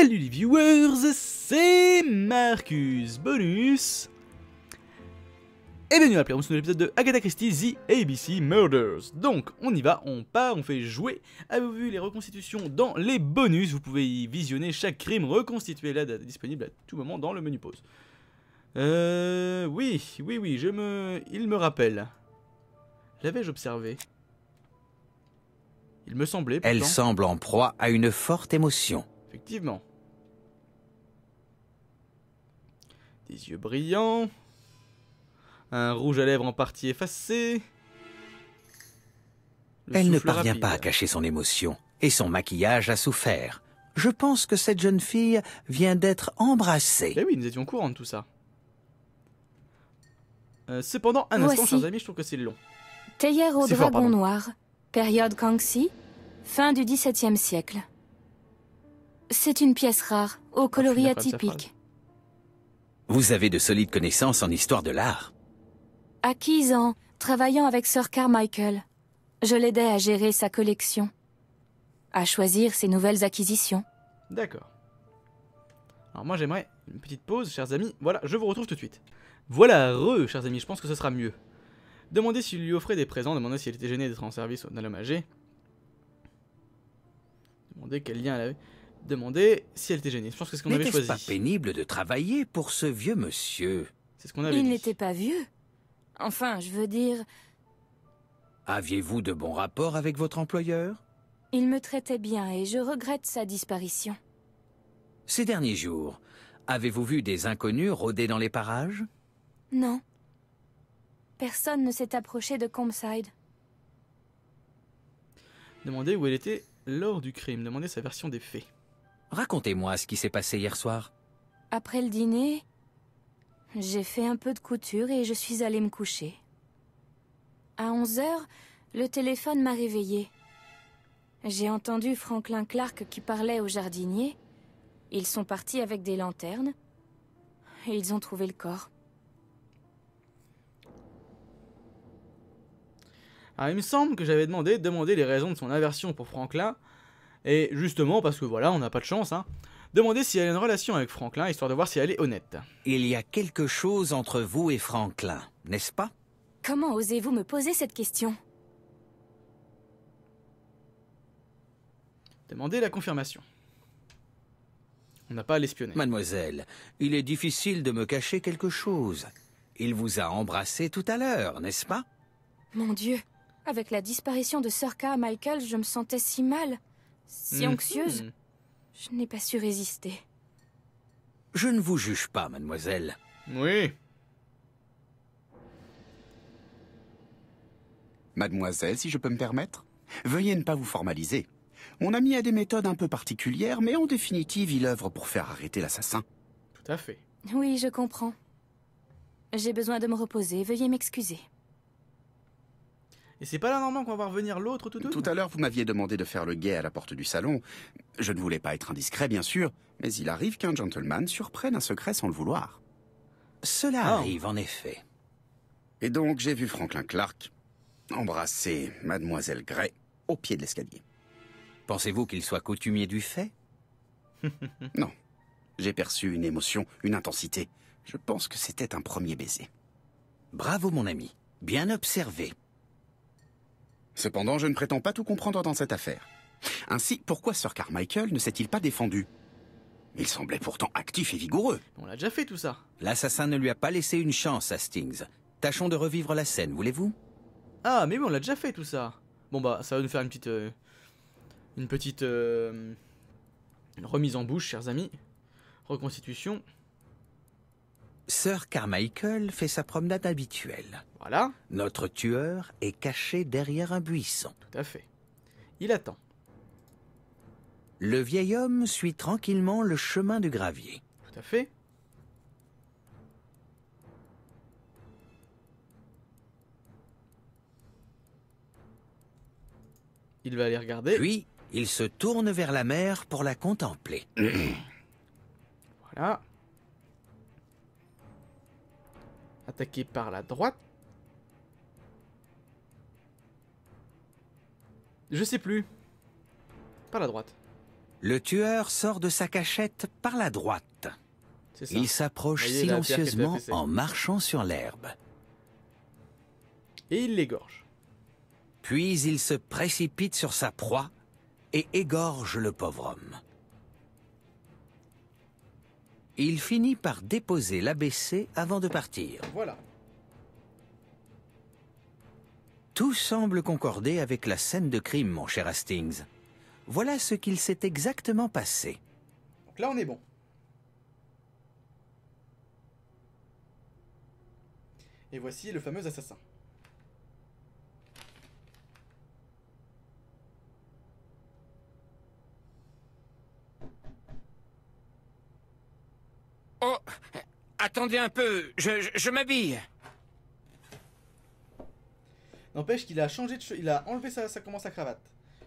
Salut les viewers, c'est Marcus Bonus Et bienvenue à la première ce l'épisode épisode de Agatha Christie The ABC Murders Donc on y va, on part, on fait jouer Avez-vous vu les reconstitutions dans les bonus Vous pouvez y visionner chaque crime reconstitué, là, disponible à tout moment dans le menu pause Euh... oui, oui, oui, je me... il me rappelle L'avais-je observé Il me semblait pourtant... Elle semble en proie à une forte émotion Effectivement. Des yeux brillants. Un rouge à lèvres en partie effacé. Elle ne parvient pas à cacher son émotion, et son maquillage a souffert. Je pense que cette jeune fille vient d'être embrassée. Eh oui, nous étions courants de tout ça. Euh, cependant, un instant, chers amis, je trouve que c'est long. Théière au dragon noir, période Kangxi, fin du XVIIe siècle. C'est une pièce rare, aux ah, coloris atypiques. Vous avez de solides connaissances en histoire de l'art. Acquise en travaillant avec Sir Carmichael. Je l'aidais à gérer sa collection, à choisir ses nouvelles acquisitions. D'accord. Alors moi j'aimerais une petite pause, chers amis. Voilà, je vous retrouve tout de suite. Voilà, re, chers amis, je pense que ce sera mieux. Demandez s'il lui offrait des présents, demandez s'il était gêné d'être en service au homme Demandez quel lien elle avait demander si elle était gênée. Je pense que ce qu'on avait choisi. pas pénible de travailler pour ce vieux monsieur C'est ce qu'on avait Il n'était pas vieux. Enfin, je veux dire... Aviez-vous de bons rapports avec votre employeur Il me traitait bien et je regrette sa disparition. Ces derniers jours, avez-vous vu des inconnus rôder dans les parages Non. Personne ne s'est approché de Combside. Demandez où elle était lors du crime, demandez sa version des faits. Racontez-moi ce qui s'est passé hier soir. Après le dîner, j'ai fait un peu de couture et je suis allée me coucher. À 11 heures, le téléphone m'a réveillée. J'ai entendu Franklin Clark qui parlait au jardinier. Ils sont partis avec des lanternes. Et ils ont trouvé le corps. Ah, il me semble que j'avais demandé, de demander les raisons de son aversion pour Franklin, et justement, parce que voilà, on n'a pas de chance, hein, demandez si elle a une relation avec Franklin, histoire de voir si elle est honnête. Il y a quelque chose entre vous et Franklin, n'est-ce pas Comment osez-vous me poser cette question Demandez la confirmation. On n'a pas à l'espionner. Mademoiselle, il est difficile de me cacher quelque chose. Il vous a embrassé tout à l'heure, n'est-ce pas Mon Dieu, avec la disparition de Sir K. Michael, je me sentais si mal si anxieuse, mhm. je n'ai pas su résister. Je ne vous juge pas, mademoiselle. Oui. Mademoiselle, si je peux me permettre, veuillez ne pas vous formaliser. Mon ami a des méthodes un peu particulières, mais en définitive, il œuvre pour faire arrêter l'assassin. Tout à fait. Oui, je comprends. J'ai besoin de me reposer, veuillez m'excuser. Et c'est pas là normalement qu'on va venir l'autre tout de Tout à l'heure, vous m'aviez demandé de faire le guet à la porte du salon. Je ne voulais pas être indiscret, bien sûr, mais il arrive qu'un gentleman surprenne un secret sans le vouloir. Cela oh. arrive, en effet. Et donc, j'ai vu Franklin Clark embrasser Mademoiselle Gray au pied de l'escalier. Pensez-vous qu'il soit coutumier du fait Non. J'ai perçu une émotion, une intensité. Je pense que c'était un premier baiser. Bravo, mon ami. Bien observé. Cependant, je ne prétends pas tout comprendre dans cette affaire. Ainsi, pourquoi Sir Carmichael ne s'est-il pas défendu Il semblait pourtant actif et vigoureux. On l'a déjà fait tout ça. L'assassin ne lui a pas laissé une chance, Hastings. Tâchons de revivre la scène, voulez-vous Ah, mais oui, on l'a déjà fait tout ça. Bon bah, ça va nous faire une petite... Euh, une petite... Euh, une remise en bouche, chers amis. Reconstitution. Sœur Carmichael fait sa promenade habituelle. Voilà. Notre tueur est caché derrière un buisson. Tout à fait. Il attend. Le vieil homme suit tranquillement le chemin du gravier. Tout à fait. Il va aller regarder. Puis, il se tourne vers la mer pour la contempler. voilà. Attaqué par la droite. Je sais plus. Par la droite. Le tueur sort de sa cachette par la droite. Il s'approche silencieusement en marchant sur l'herbe. Et il l'égorge. Puis il se précipite sur sa proie et égorge le pauvre homme il finit par déposer l'ABC avant de partir. Voilà. Tout semble concorder avec la scène de crime, mon cher Hastings. Voilà ce qu'il s'est exactement passé. là, on est bon. Et voici le fameux assassin. Oh Attendez un peu, je, m'habille N'empêche qu'il a changé de il a enlevé sa, ça commence sa cravate,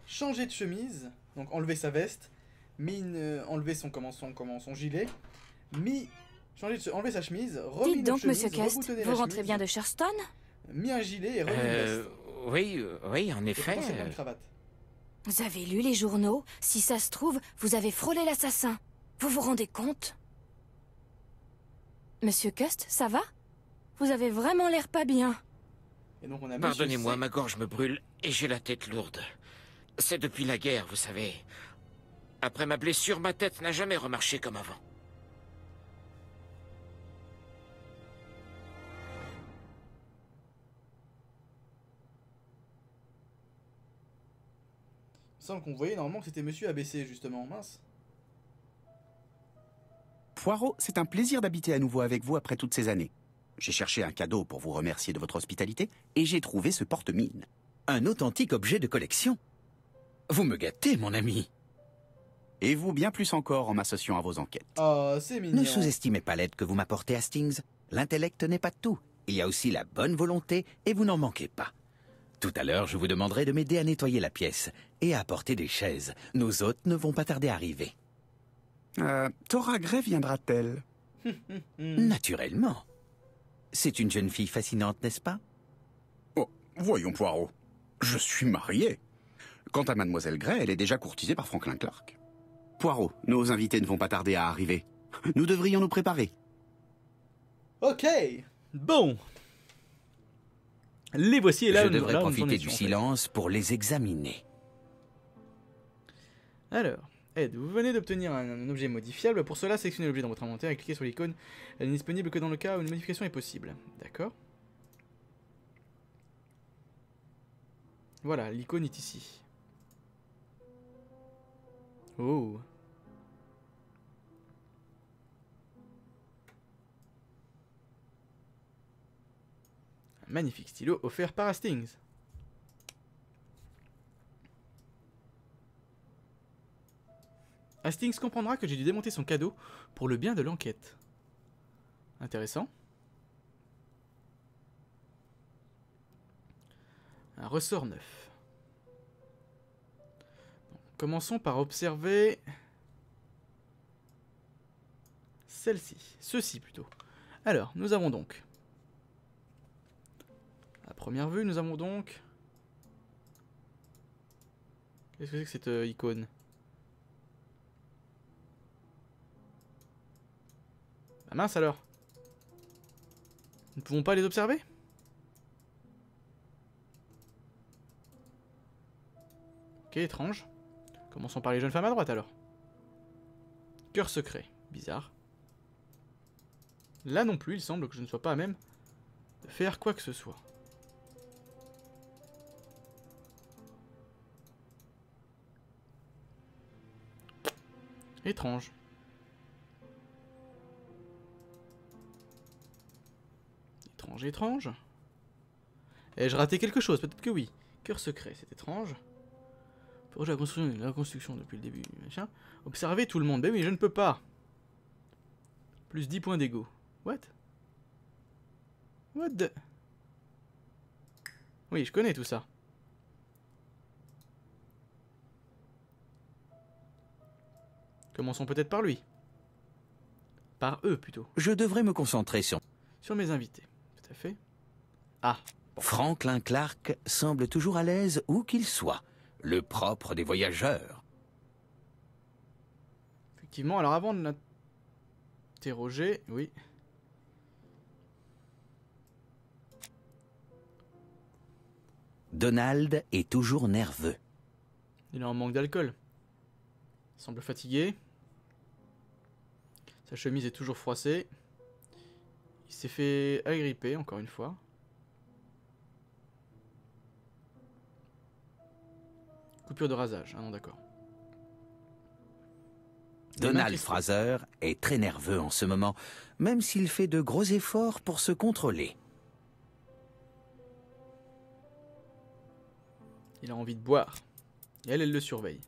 changé de chemise, donc enlevé sa veste, mis euh, enlevé son, comment, son, comment, son gilet, mis, changé de, enlevé sa chemise, Dites donc, monsieur Kest, vous rentrez bien de Sherston Mis un gilet et remis euh, Oui, oui, en effet. Vous avez lu les journaux Si ça se trouve, vous avez frôlé l'assassin. Vous vous rendez compte Monsieur Cust, ça va Vous avez vraiment l'air pas bien. Pardonnez-moi, ma gorge me brûle et j'ai la tête lourde. C'est depuis la guerre, vous savez. Après ma blessure, ma tête n'a jamais remarché comme avant. Il semble qu'on voyait normalement que c'était monsieur ABC, justement. Mince. Poirot, c'est un plaisir d'habiter à nouveau avec vous après toutes ces années. J'ai cherché un cadeau pour vous remercier de votre hospitalité et j'ai trouvé ce porte-mine. Un authentique objet de collection. Vous me gâtez, mon ami. Et vous bien plus encore en m'associant à vos enquêtes. Oh, c'est Ne sous-estimez pas l'aide que vous m'apportez, Hastings. L'intellect n'est pas tout. Il y a aussi la bonne volonté et vous n'en manquez pas. Tout à l'heure, je vous demanderai de m'aider à nettoyer la pièce et à apporter des chaises. Nos hôtes ne vont pas tarder à arriver. Euh, Tora Gray viendra-t-elle Naturellement. C'est une jeune fille fascinante, n'est-ce pas Oh, voyons, Poirot. Je suis marié. Quant à Mademoiselle Gray, elle est déjà courtisée par Franklin Clark. Poirot, nos invités ne vont pas tarder à arriver. Nous devrions nous préparer. Ok. Bon. Les voici et là. Je devrais profiter du silence pour les examiner. Alors. Aide. Vous venez d'obtenir un, objet modifiable. Pour cela, sélectionnez l'objet dans votre inventaire et cliquez sur l'icône. Elle euh, n'est disponible que dans le cas où une modification est possible. D'accord Voilà, l'icône est ici. Oh magnifique stylo offert par Hastings. Hastings comprendra que j'ai dû démonter son cadeau pour le bien de l'enquête. Intéressant. Un ressort neuf. commençons par observer celle-ci, ceci plutôt. Alors, nous avons donc, à première vue, nous avons donc... Qu'est-ce que c'est que cette euh, icône Ah mince alors Nous ne pouvons pas les observer Ok, étrange. Commençons par les jeunes femmes à droite alors. Cœur secret. Bizarre. Là non plus, il semble que je ne sois pas à même de faire quoi que ce soit. Étrange. Étrange, étrange. Ai-je raté quelque chose Peut-être que oui. Cœur secret, c'est étrange. Pour la construction, la construction depuis le début, machin. Observez tout le monde. mais ben oui, je ne peux pas. Plus 10 points d'ego. What What Oui, je connais tout ça. Commençons peut-être par lui. Par eux, plutôt. Je devrais me concentrer sur... Sur mes invités. Ah. Franklin Clark semble toujours à l'aise où qu'il soit, le propre des voyageurs. Effectivement, alors avant de l'interroger, oui. Donald est toujours nerveux. Il a un manque d'alcool. Il semble fatigué. Sa chemise est toujours froissée. Il s'est fait agripper, encore une fois. Coupure de rasage, ah non d'accord. Donald Fraser est très nerveux en ce moment, même s'il fait de gros efforts pour se contrôler. Il a envie de boire. Et elle, elle le surveille.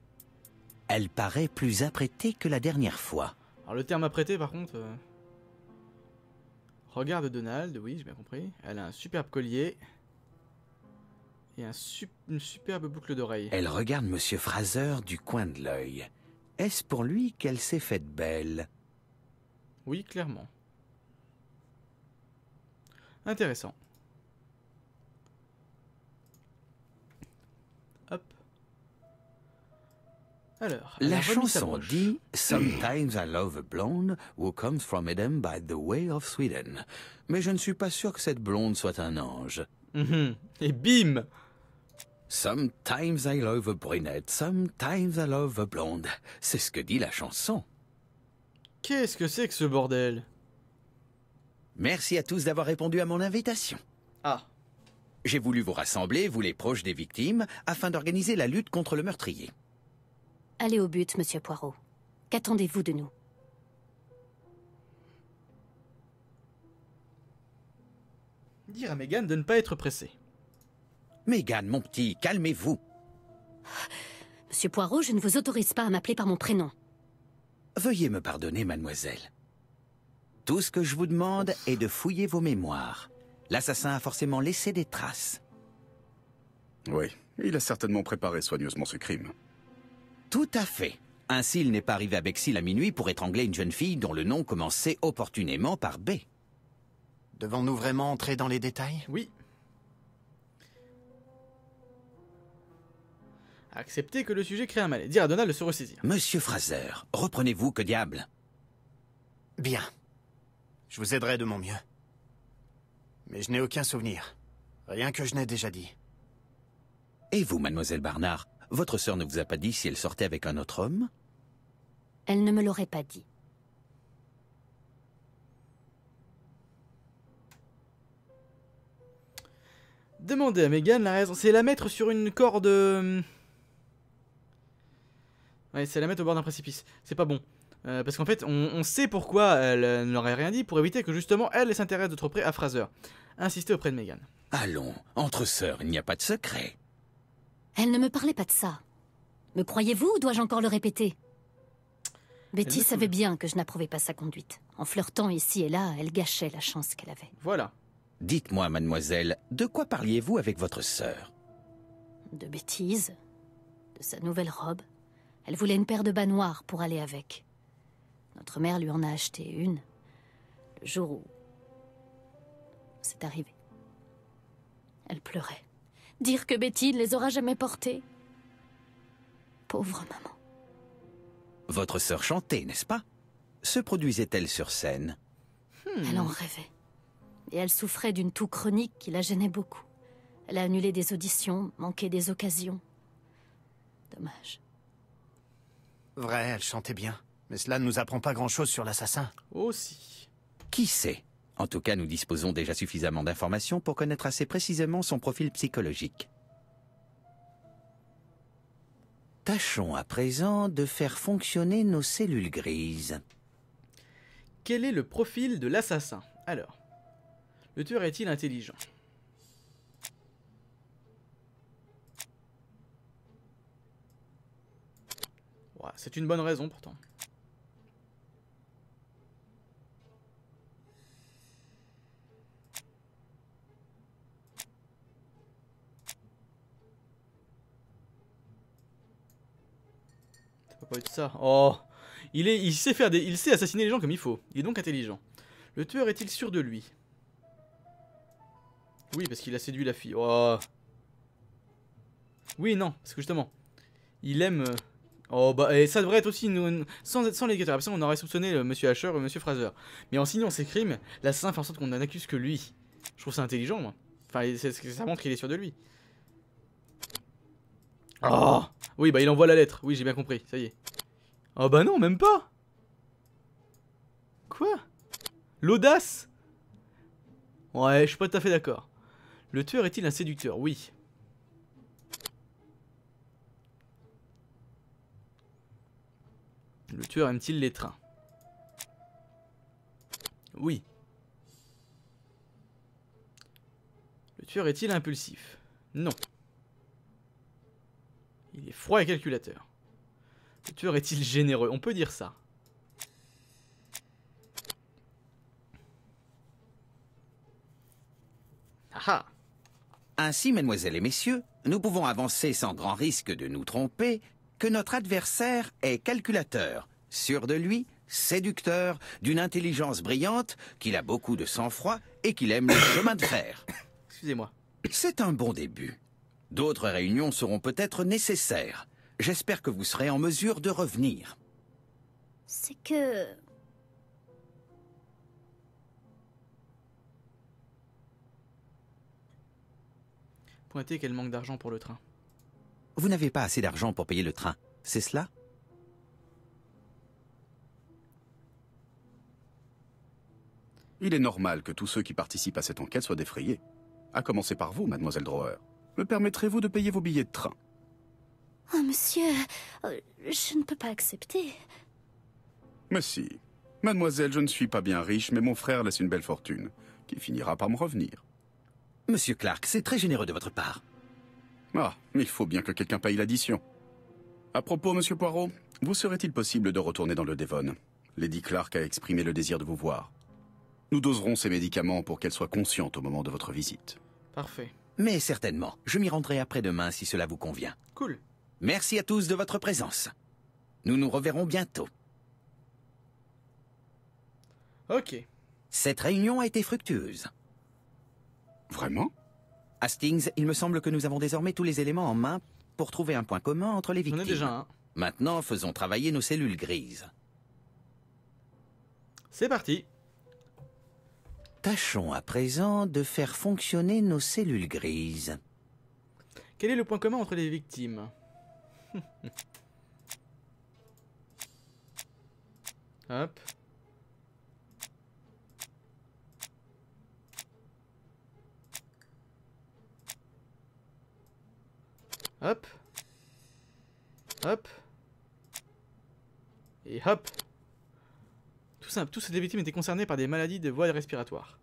Elle paraît plus apprêtée que la dernière fois. Alors le terme apprêté, par contre... Euh, Regarde Donald, oui, j'ai bien compris. Elle a un superbe collier. Et un une superbe boucle d'oreille. Elle regarde Monsieur Fraser du coin de l'œil. Est-ce pour lui qu'elle s'est faite belle Oui, clairement. Intéressant. la, chanson dit Sometimes I love a blonde who comes from Eden by the way of Sweden. Mais je ne suis pas sûr que cette blonde soit un ange. Mhm. Et bim Sometimes I love a brunette, sometimes I love a blonde. C'est ce que dit la chanson. Qu'est-ce que c'est que ce bordel Merci à tous d'avoir répondu à mon invitation. Ah. J'ai voulu vous rassembler, vous les proches des victimes, afin d'organiser la lutte contre le meurtrier. Allez au but, monsieur Poirot. Qu'attendez-vous de nous Dire à Megan de ne pas être pressée. Megan, mon petit, calmez-vous. Monsieur Poirot, je ne vous autorise pas à m'appeler par mon prénom. Veuillez me pardonner, mademoiselle. Tout ce que je vous demande est de fouiller vos mémoires. L'assassin a forcément laissé des traces. Oui, il a certainement préparé soigneusement ce crime. Tout à fait. Ainsi, il n'est pas arrivé à Bexil à minuit pour étrangler une jeune fille dont le nom commençait opportunément par B. Devons-nous vraiment entrer dans les détails Oui. Acceptez que le sujet crée un malaise. Dire à Donald de se ressaisir. Monsieur Fraser, reprenez-vous, que diable Bien. Je vous aiderai de mon mieux. Mais je n'ai aucun souvenir. Rien que je n'ai déjà dit. Et vous, mademoiselle Barnard votre sœur ne vous a pas dit si elle sortait avec un autre homme Elle ne me l'aurait pas dit. Demandez à Megan la raison. C'est la mettre sur une corde... Euh, ouais, c'est la mettre au bord d'un précipice. C'est pas bon. Euh, parce qu'en fait, on, sait pourquoi elle euh, ne l'aurait rien dit pour éviter que justement elle s'intéresse de trop près à Fraser. Insistez auprès de Megan. Allons, entre sœurs, il n'y a pas de secret. Elle ne me parlait pas de ça. Me croyez-vous ou dois-je encore le répéter Betty savait bien que je n'approuvais pas sa conduite. En flirtant ici et là, elle gâchait la chance qu'elle avait. Voilà. Dites-moi, mademoiselle, de quoi parliez-vous avec votre sœur De bêtises, de sa nouvelle robe. Elle voulait une paire de bas noirs pour aller avec. Notre mère lui en a acheté une le jour où c'est arrivé. Elle pleurait. Dire que Betty ne les aura jamais portées. Pauvre maman. Votre sœur chantait, n'est-ce pas Se produisait-elle sur scène hmm. Elle en rêvait. Et elle souffrait d'une toux chronique qui la gênait beaucoup. Elle a annulé des auditions, manqué des occasions. Dommage. Vrai, elle chantait bien. Mais cela ne nous apprend pas grand-chose sur l'assassin. Aussi. Qui sait en tout cas, nous disposons déjà suffisamment d'informations pour connaître assez précisément son profil psychologique. Tâchons à présent de faire fonctionner nos cellules grises. Quel est le profil de l'assassin Alors, le tueur est-il intelligent C'est une bonne raison pourtant. Oh il, sait faire des, il sait assassiner les gens comme il faut. Il est donc intelligent. Le tueur est-il sûr de lui Oui, parce qu'il a séduit la fille. Oh. Oui, non, parce que justement, il aime... Euh, oh bah, et ça devrait être aussi sans sans les on aurait soupçonné le euh, Monsieur Asher et euh, Monsieur Fraser. Mais en signant ces crimes, l'assassin fait en sorte qu'on accuse que lui. Je trouve ça intelligent, moi. Enfin, ça montre qu'il est sûr de lui. Oh Oui, bah il envoie la lettre. Oui, j'ai bien compris. Ça y est. Oh bah non, même pas Quoi L'audace Ouais, je suis pas tout à fait d'accord. Le tueur est-il un séducteur Oui. Le tueur aime-t-il les trains Oui. Le tueur est-il impulsif Non. Il est froid et calculateur. Le tueur est-il généreux On peut dire ça. Ah ah. Ainsi, mesdemoiselles et messieurs, nous pouvons avancer sans grand risque de nous tromper que notre adversaire est calculateur, sûr de lui, séducteur, d'une intelligence brillante, qu'il a beaucoup de sang-froid et qu'il aime le chemin de fer. Excusez-moi. C'est un bon début. D'autres réunions seront peut-être nécessaires. J'espère que vous serez en mesure de revenir. C'est que... Pointez qu'elle manque d'argent pour le train. Vous n'avez pas assez d'argent pour payer le train, c'est cela Il est normal que tous ceux qui participent à cette enquête soient défrayés. À commencer par vous, mademoiselle drawer Me permettrez-vous de payer vos billets de train Oh, monsieur, euh, je ne peux pas accepter. Mais si. Mademoiselle, je ne suis pas bien riche, mais mon frère laisse une belle fortune, qui finira par me revenir. Monsieur Clark, c'est très généreux de votre part. Ah, il faut bien que quelqu'un paye l'addition. À propos, monsieur Poirot, vous serait-il possible de retourner dans le Devon Lady Clark a exprimé le désir de vous voir. Nous doserons ces médicaments pour qu'elle soit consciente au moment de votre visite. Parfait. Mais certainement, je m'y rendrai après-demain si cela vous convient. Cool. Merci à tous de votre présence. Nous nous reverrons bientôt. Ok. Cette réunion a été fructueuse. Vraiment Hastings, il me semble que nous avons désormais tous les éléments en main pour trouver un point commun entre les victimes. On est déjà Maintenant, faisons travailler nos cellules grises. C'est parti. Tâchons à présent de faire fonctionner nos cellules grises. Quel est le point commun entre les victimes Hop. Hop. Hop. Et hop. Tout simple, tous ces victimes étaient concernées par des maladies de voies respiratoires.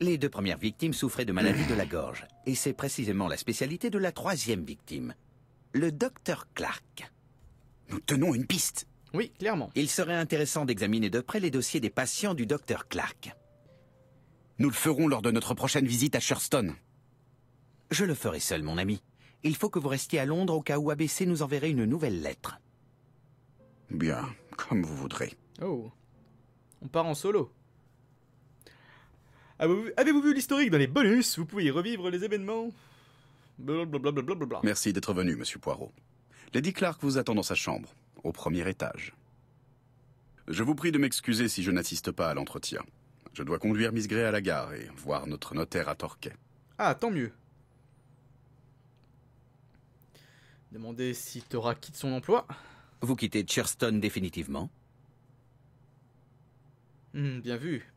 Les deux premières victimes souffraient de maladies de la gorge, et c'est précisément la spécialité de la troisième victime, le docteur Clark. Nous tenons une piste. Oui, clairement. Il serait intéressant d'examiner de près les dossiers des patients du docteur Clark. Nous le ferons lors de notre prochaine visite à Shurston. Je le ferai seul, mon ami. Il faut que vous restiez à Londres au cas où ABC nous enverrait une nouvelle lettre. Bien, comme vous voudrez. Oh. On part en solo. Avez-vous vu l'historique dans les bonus Vous pouvez y revivre les événements Merci d'être venu, monsieur Poirot. Lady Clark vous attend dans sa chambre, au premier étage. Je vous prie de m'excuser si je n'assiste pas à l'entretien. Je dois conduire Miss Gray à la gare et voir notre notaire à Torquay. Ah, tant mieux. Demandez si Thora quitte son emploi. Vous quittez Cherston définitivement hmm, Bien vu.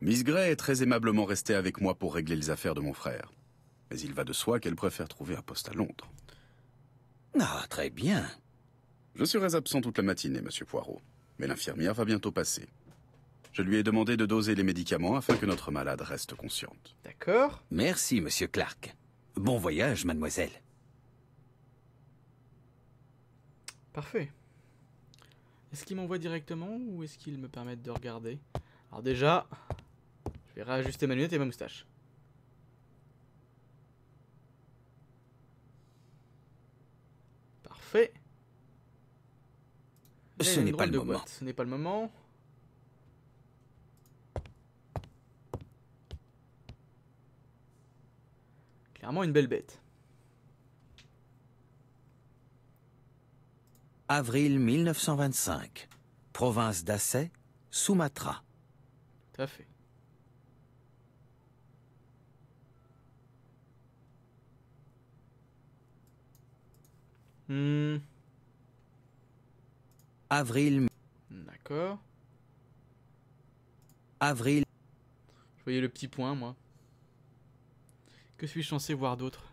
Miss Gray est très aimablement restée avec moi pour régler les affaires de mon frère. Mais il va de soi qu'elle préfère trouver un poste à Londres. Ah, très bien. Je serai absent toute la matinée, monsieur Poirot. Mais l'infirmière va bientôt passer. Je lui ai demandé de doser les médicaments afin que notre malade reste consciente. D'accord. Merci, monsieur Clark. Bon voyage, mademoiselle. Parfait. Est-ce qu'il m'envoie directement ou est-ce qu'il me permet de regarder Alors déjà, je vais réajuster ma lunette et ma moustache. Ce n'est pas le moment. Ce n'est pas le moment. Clairement une belle bête. Avril 1925. Province d'Assay, Sumatra. Tout à fait. Hmm. Avril. D'accord. Avril. Je voyais le petit point, moi. Que suis-je censé voir d'autre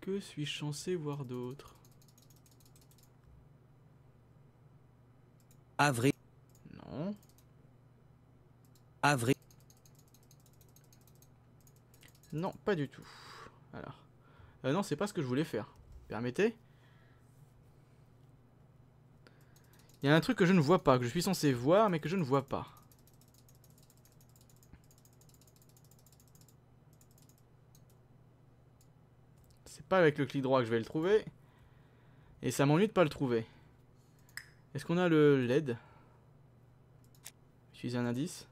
Que suis-je censé voir d'autre Avril. Non. Avril. Non, pas du tout. Alors. Euh, non, c'est pas ce que je voulais faire. Permettez. Il y a un truc que je ne vois pas, que je suis censé voir, mais que je ne vois pas. C'est pas avec le clic droit que je vais le trouver. Et ça m'ennuie de pas le trouver. Est-ce qu'on a le LED suis un indice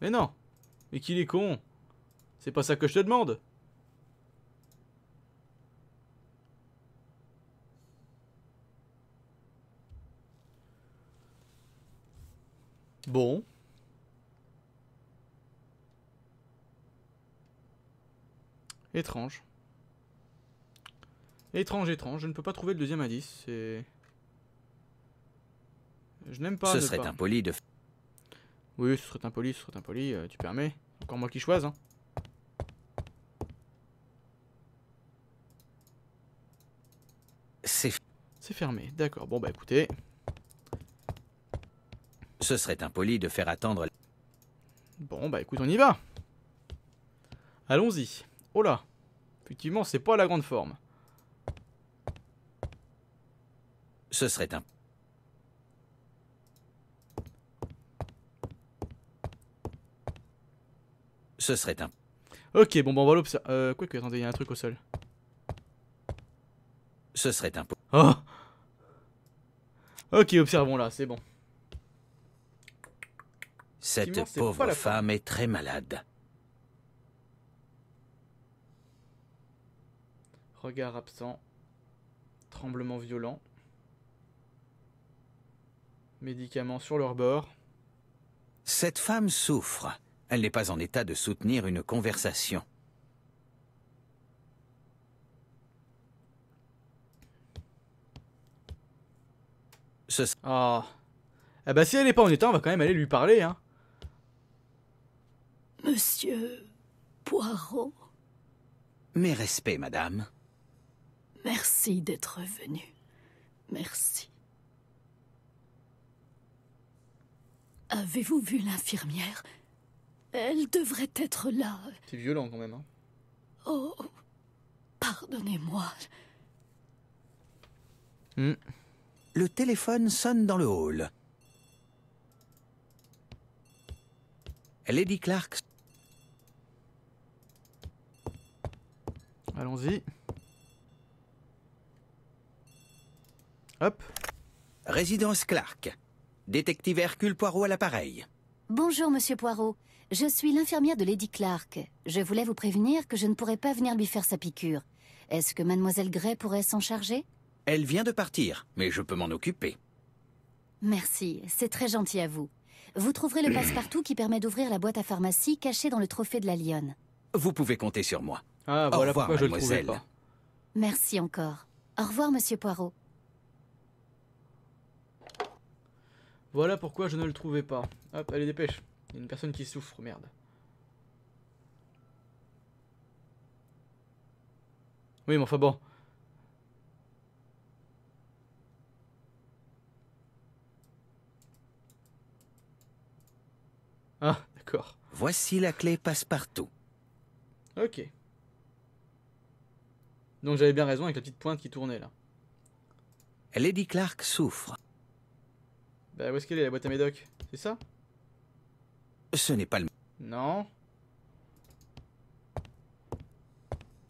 Mais non mais qu'il est con C'est pas ça que je te demande Bon. Étrange. Étrange, étrange. Je ne peux pas trouver le deuxième indice. C'est... Je n'aime pas. Ce serait impoli de. Oui, ce serait impoli, ce serait impoli, euh, tu permets. Encore moi qui choise. hein. C'est... fermé, d'accord. Bon, bah écoutez. Ce serait impoli de faire attendre... Bon, bah écoute, on y va. Allons-y. Oh là. Effectivement, c'est pas la grande forme. Ce serait un... Ce serait un. Ok, bon, bon, on va l'observer. Euh, quoi que, attendez, il y a un truc au sol. Ce serait un. Oh Ok, observons là, c'est bon. Cette pauvre femme est très malade. Regard absent. Tremblement violent. Médicaments sur leur bord. Cette femme souffre. Elle n'est pas en état de soutenir une conversation. Ce... Oh. Eh ben si elle n'est pas en état, on va quand même aller lui parler, hein. Monsieur Poirot. Mes respects, madame. Merci d'être venu. Merci. Avez-vous vu l'infirmière elle devrait être là. C'est violent quand même. Hein. Oh, pardonnez-moi. Hmm. Le téléphone sonne dans le hall. Lady Clark. Allons-y. Hop. Résidence Clark. Détective Hercule Poirot à l'appareil. Bonjour, monsieur Poirot. Je suis l'infirmière de Lady Clark. Je voulais vous prévenir que je ne pourrais pas venir lui faire sa piqûre. Est-ce que Mademoiselle Gray pourrait s'en charger Elle vient de partir, mais je peux m'en occuper. Merci, c'est très gentil à vous. Vous trouverez le passe-partout qui permet d'ouvrir la boîte à pharmacie cachée dans le trophée de la lionne. Vous pouvez compter sur moi. Ah, voilà pourquoi je le trouvais pas. Merci encore. Au revoir, Monsieur Poirot. Voilà pourquoi je ne le trouvais pas. Hop, allez, dépêche. Une personne qui souffre, merde. Oui, mais enfin bon. Ah, d'accord. Voici la clé passe-partout. Ok. Donc j'avais bien raison avec la petite pointe qui tournait là. Lady Clark souffre. Bah où est-ce qu'elle est la boîte à médoc C'est ça ce n'est pas le... Non.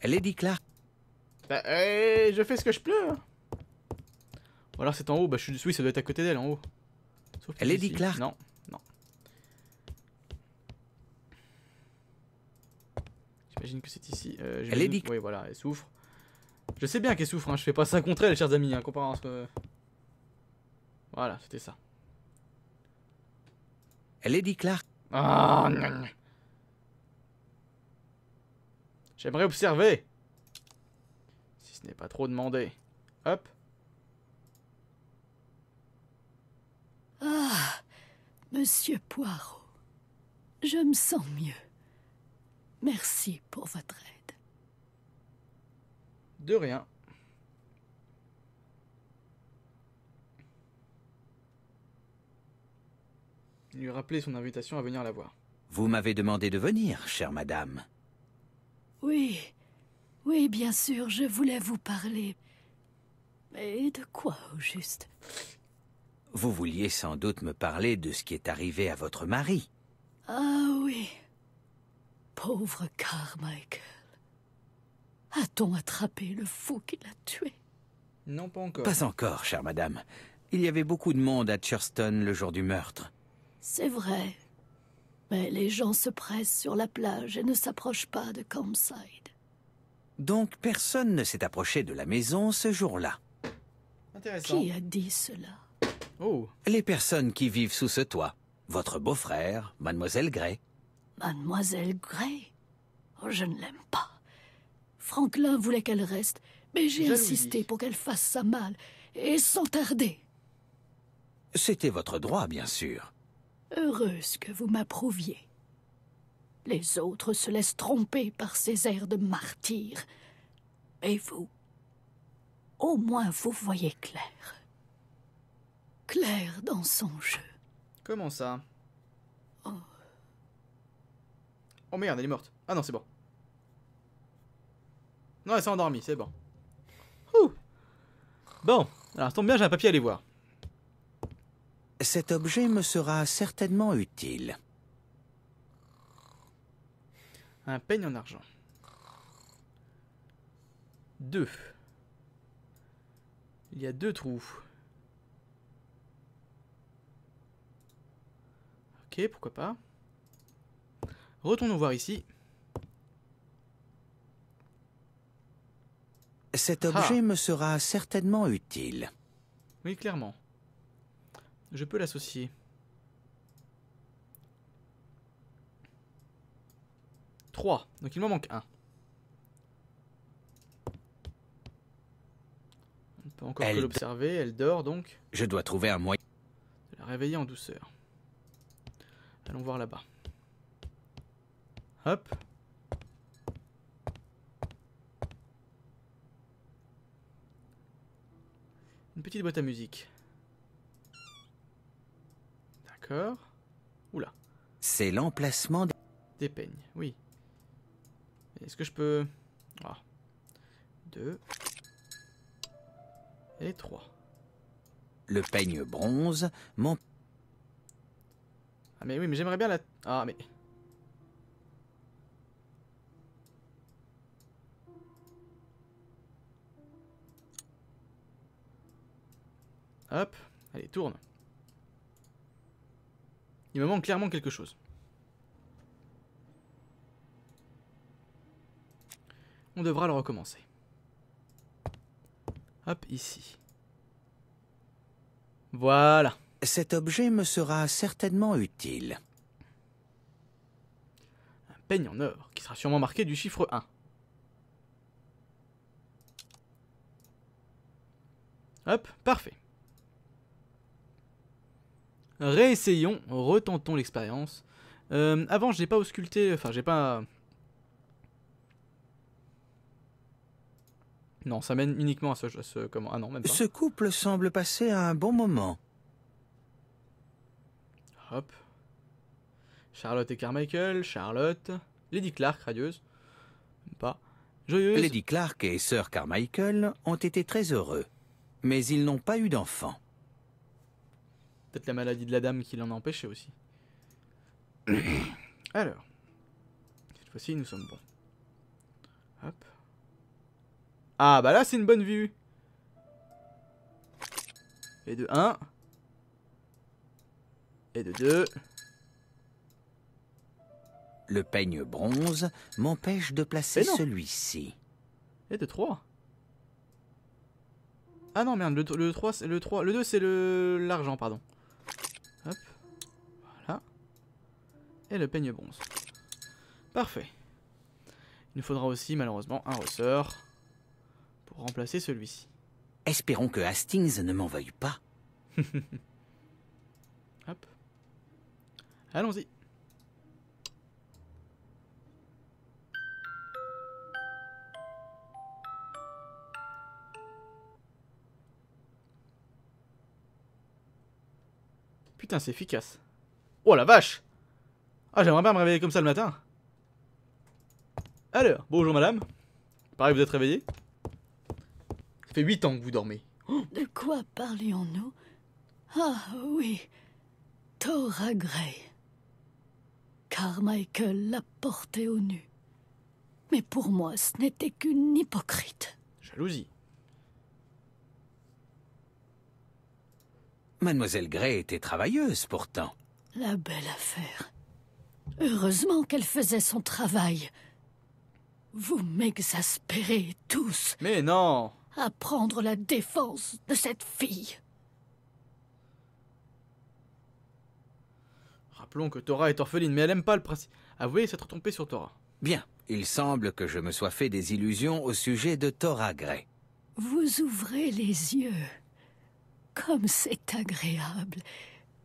Lady Clark. Bah, euh, je fais ce que je pleure. Hein. Ou alors c'est en haut. Bah, je suis... Oui, ça doit être à côté d'elle, en haut. Elle est dit Clark. Non, non. J'imagine que c'est ici. Euh, dit. Oui, voilà, elle souffre. Je sais bien qu'elle souffre, hein. je fais pas ça contre elle, chers amis, hein, à ce... Voilà, c'était ça. Elle est dit Clark. Ah, J'aimerais observer. Si ce n'est pas trop demandé. Hop. Ah, monsieur Poirot, je me sens mieux. Merci pour votre aide. De rien. lui rappeler son invitation à venir la voir. Vous m'avez demandé de venir, chère madame. Oui, oui, bien sûr, je voulais vous parler. Mais de quoi, au juste Vous vouliez sans doute me parler de ce qui est arrivé à votre mari. Ah oui. Pauvre Carmichael. A-t-on attrapé le fou qui l'a tué Non, pas encore. Pas encore, chère madame. Il y avait beaucoup de monde à Churston le jour du meurtre. C'est vrai. Mais les gens se pressent sur la plage et ne s'approchent pas de Campside. Donc personne ne s'est approché de la maison ce jour-là. Qui a dit cela Oh. Les personnes qui vivent sous ce toit. Votre beau-frère, Mademoiselle Gray. Mademoiselle Gray oh, Je ne l'aime pas. Franklin voulait qu'elle reste, mais j'ai insisté pour qu'elle fasse sa malle, et sans tarder. C'était votre droit, bien sûr heureuse que vous m'approuviez. Les autres se laissent tromper par ces airs de martyr. Et vous, au moins vous voyez clair. Clair dans son jeu. Comment ça oh. merde, elle est morte. Ah non, c'est bon. Non, elle s'est endormie, c'est bon. Bon, alors ça tombe bien, j'ai un papier à aller voir. Cet objet me sera certainement utile. Un peigne en argent. Deux. Il y a deux trous. Ok, pourquoi pas. Retournons voir ici. Cet ah. objet me sera certainement utile. Oui, clairement. Je peux l'associer. Trois. Donc il m'en manque un. On ne peut encore que l'observer. Elle dort donc. Je dois trouver un moyen. De la réveiller en douceur. Allons voir là-bas. Hop. Une petite boîte à musique. Oula. C'est l'emplacement des... peignes, oui. Est-ce que je peux... Ah. Deux. Et trois. Le peigne bronze mon... Ah mais oui, mais j'aimerais bien la... Ah mais... Hop, allez, tourne. Il me manque clairement quelque chose. On devra le recommencer. Hop, ici. Voilà. Cet objet me sera certainement utile. Un peigne en or, qui sera sûrement marqué du chiffre 1. Hop, parfait. Réessayons, retentons l'expérience. avant euh, avant, j'ai pas ausculté, enfin, j'ai pas... Non, ça mène uniquement à ce, ce... comment Ah non, même pas. Ce couple semble passer à un bon moment. Hop. Charlotte et Carmichael, Charlotte, Lady Clark, radieuse. pas. Joyeuse. Lady Clark et sœur Carmichael ont été très heureux, mais ils n'ont pas eu d'enfant Peut-être la maladie de la dame qui l'en a empêché aussi. Alors. Cette fois-ci, nous sommes bons. Hop. Ah, bah là, c'est une bonne vue. Et de 1. Et de 2. Le peigne bronze m'empêche de placer celui-ci. Et de 3. Ah non, merde, le, 3 3, le 3, le 2 c'est le l'argent, pardon. et le peigne bronze. Parfait. Il nous faudra aussi malheureusement un ressort pour remplacer celui-ci. Espérons que Hastings ne m'en veuille pas. Hop. Allons-y. Putain, c'est efficace. Oh la vache ah, j'aimerais bien me réveiller comme ça le matin. Alors, bonjour madame. Pareil, vous êtes réveillée Ça fait huit ans que vous dormez. de quoi parlions-nous Ah oui, Tora Gray. Michael l'a portée au nu. Mais pour moi, ce n'était qu'une hypocrite. Jalousie. Mademoiselle Gray était travailleuse pourtant. La belle affaire. Heureusement qu'elle faisait son travail. Vous m'exaspérez tous. Mais non À prendre la défense de cette fille. Rappelons que Tora est orpheline, mais elle aime pas le principe. Avouez s'être trompé sur Tora. Bien. Il semble que je me sois fait des illusions au sujet de Tora Gray. Vous ouvrez les yeux. Comme c'est agréable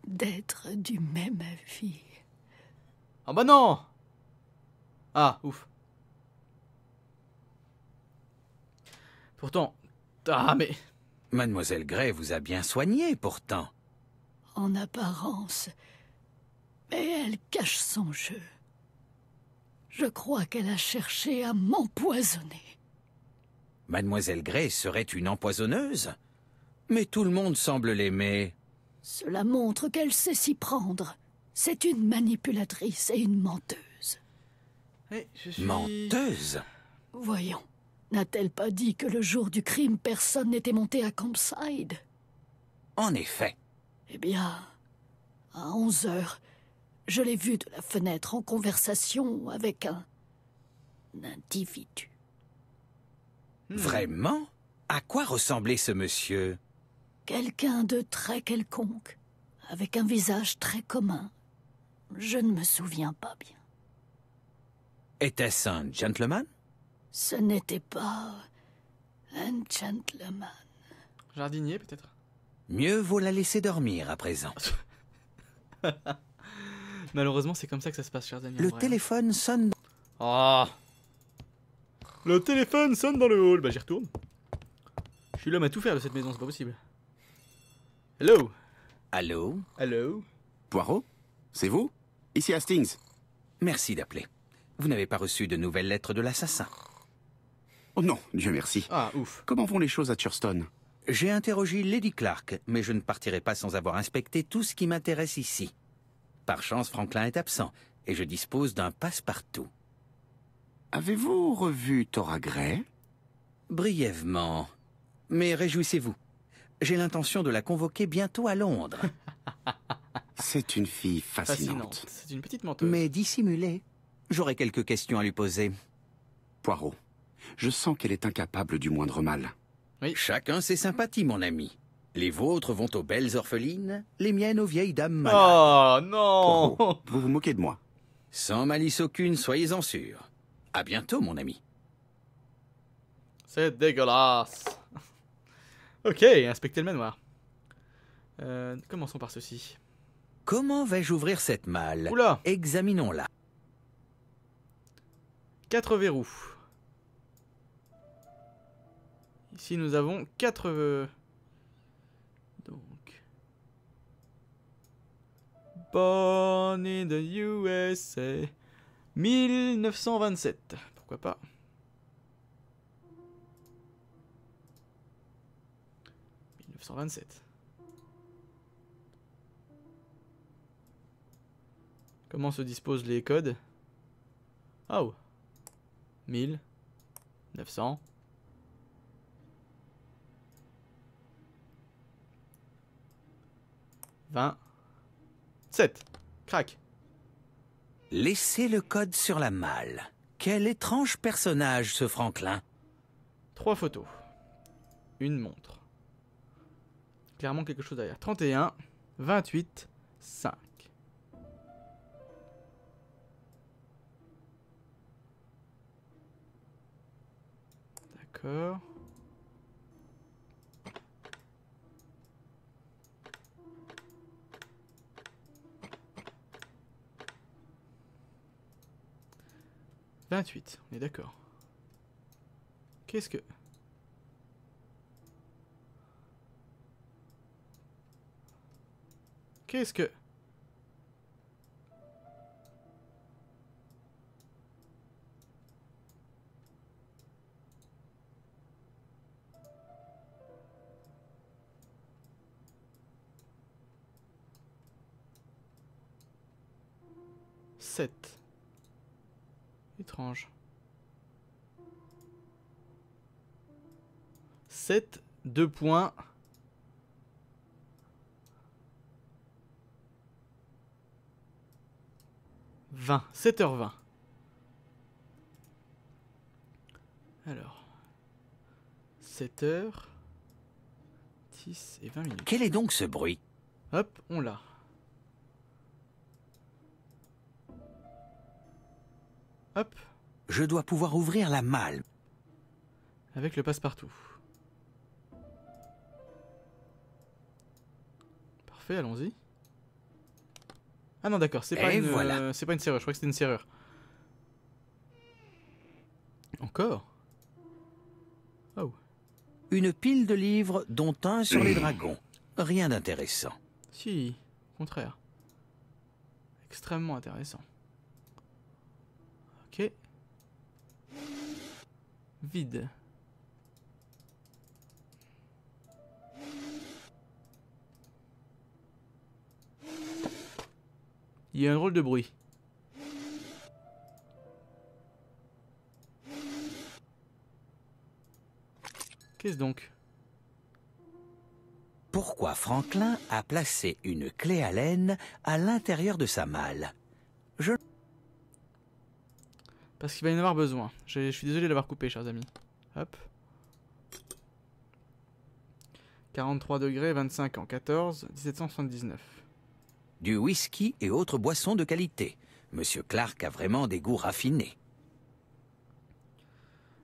d'être du même avis. Ah bah non Ah, ouf. Pourtant... Ah mais... Mademoiselle Gray vous a bien soigné, pourtant. En apparence. Mais elle cache son jeu. Je crois qu'elle a cherché à m'empoisonner. Mademoiselle Gray serait une empoisonneuse Mais tout le monde semble l'aimer. Cela montre qu'elle sait s'y prendre. C'est une manipulatrice et une menteuse. Menteuse Voyons, n'a-t-elle pas dit que le jour du crime, personne n'était monté à Campside En effet. Eh bien, à 11 heures, je l'ai vue de la fenêtre en conversation avec un, individu. Hmm. Vraiment À quoi ressemblait ce monsieur Quelqu'un de très quelconque, avec un visage très commun, je ne me souviens pas bien. Était-ce un gentleman Ce n'était pas un gentleman. Jardinier, peut-être Mieux vaut la laisser dormir à présent. Malheureusement, c'est comme ça que ça se passe, chers amis. Le téléphone sonne. Ah. Le téléphone sonne dans le hall. Bah, j'y retourne. Je suis l'homme à tout faire de cette maison, c'est pas possible. Hello Allô Allô Poirot c'est vous Ici Hastings. Merci d'appeler. Vous n'avez pas reçu de nouvelles lettres de l'assassin Oh non, Dieu merci. Ah, ouf. Comment vont les choses à Thurston? J'ai interrogé Lady Clark, mais je ne partirai pas sans avoir inspecté tout ce qui m'intéresse ici. Par chance, Franklin est absent, et je dispose d'un passe-partout. Avez-vous revu Thora Gray Brièvement. Mais réjouissez-vous. J'ai l'intention de la convoquer bientôt à Londres. C'est une fille fascinante. C'est une petite menteuse. Mais dissimulée. J'aurais quelques questions à lui poser. Poirot, je sens qu'elle est incapable du moindre mal. Oui. Chacun ses sympathies, mon ami. Les vôtres vont aux belles orphelines, les miennes aux vieilles dames ah, malades. Oh non Vous vous moquez de moi. Sans malice aucune, soyez-en sûr. À bientôt, mon ami. C'est dégueulasse. ok, inspectez le manoir. Euh, commençons par ceci. Comment vais-je ouvrir cette malle Examinons-la. Quatre verrous. Ici, nous avons quatre... Donc... Born in the USA... 1927. Pourquoi pas « 1927. Comment se disposent les codes Oh 1000 900 20 7 Crac Laissez le code sur la malle. Quel étrange personnage ce Franklin Trois photos. Une montre. Clairement quelque chose derrière. 31, 28, 5. 28, Vingt-huit, on est d'accord. Qu'est-ce que... Qu'est-ce que... étrange. 7, 2 points. 20, 7h20. Alors, 7h, 10 et 20 minutes. Quel est donc ce bruit Hop, on l'a. Hop. Je dois pouvoir ouvrir la malle. Avec le passe-partout. Parfait, allons-y. Ah non, d'accord, c'est pas, une, euh, pas une serrure, je crois que c'était une serrure. Encore Oh. Une pile de livres, dont un sur les dragons. Rien d'intéressant. Si, au contraire. Extrêmement intéressant. Vide. Il y a un rôle de bruit. Qu'est-ce donc Pourquoi Franklin a placé une clé à laine à l'intérieur de sa malle Je... Parce qu'il va y en avoir besoin. Je, suis désolé d'avoir coupé, chers amis. Hop. 43 degrés, 25 ans, 14, 1779. Du whisky et autres boissons de qualité. Monsieur Clark a vraiment des goûts raffinés.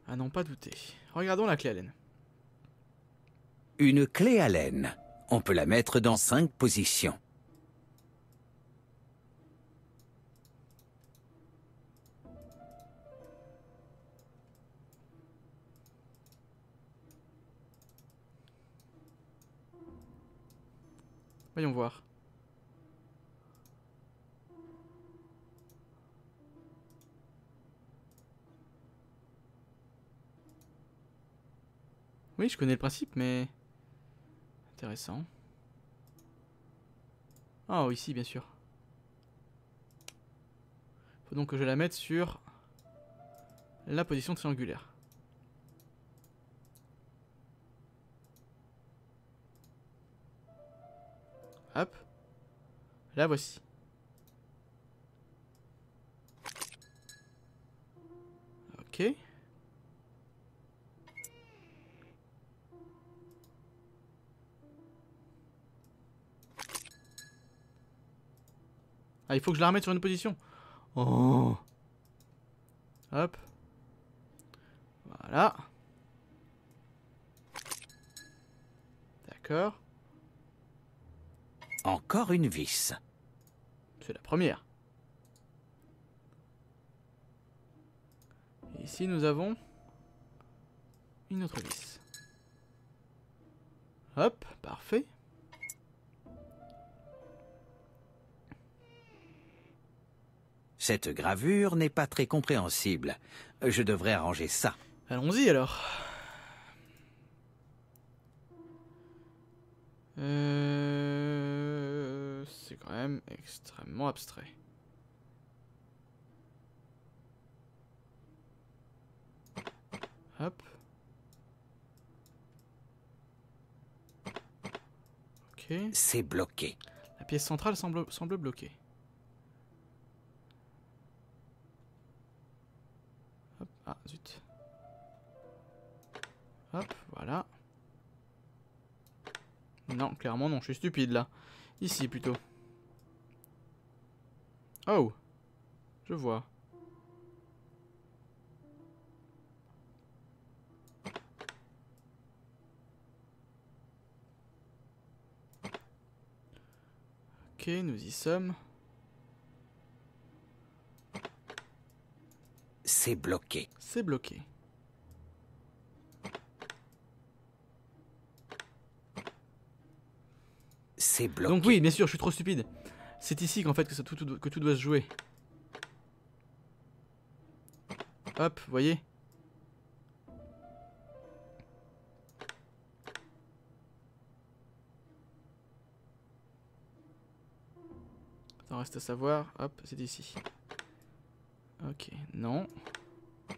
À n'en pas douter. Regardons la clé à Une clé à On peut la mettre dans cinq positions. Voyons voir. Oui, je connais le principe, mais... Intéressant. Ah, oh, ici, bien sûr. Faut donc que je la mette sur la position triangulaire. Hop. Là, voici. Ok. Ah, il faut que je la remette sur une position. Oh. Hop. Voilà. D'accord. Encore une vis. C'est la première. ici, nous avons une autre vis. Hop, parfait. Cette gravure n'est pas très compréhensible. Je devrais arranger ça. Allons-y alors. Euh c'est quand même extrêmement abstrait. Hop. Ok. C'est bloqué. La pièce centrale semble, semble bloquée. Hop, ah zut. Hop, voilà. Non, clairement non, je suis stupide là. Ici plutôt. Oh Je vois. Ok, nous y sommes. C'est bloqué. C'est bloqué. C'est bloqué. Donc oui, bien sûr, je suis trop stupide. C'est ici qu'en fait que, ça, tout, que tout doit se jouer. Hop, voyez Ça reste à savoir. Hop, c'est ici. Ok, non. Il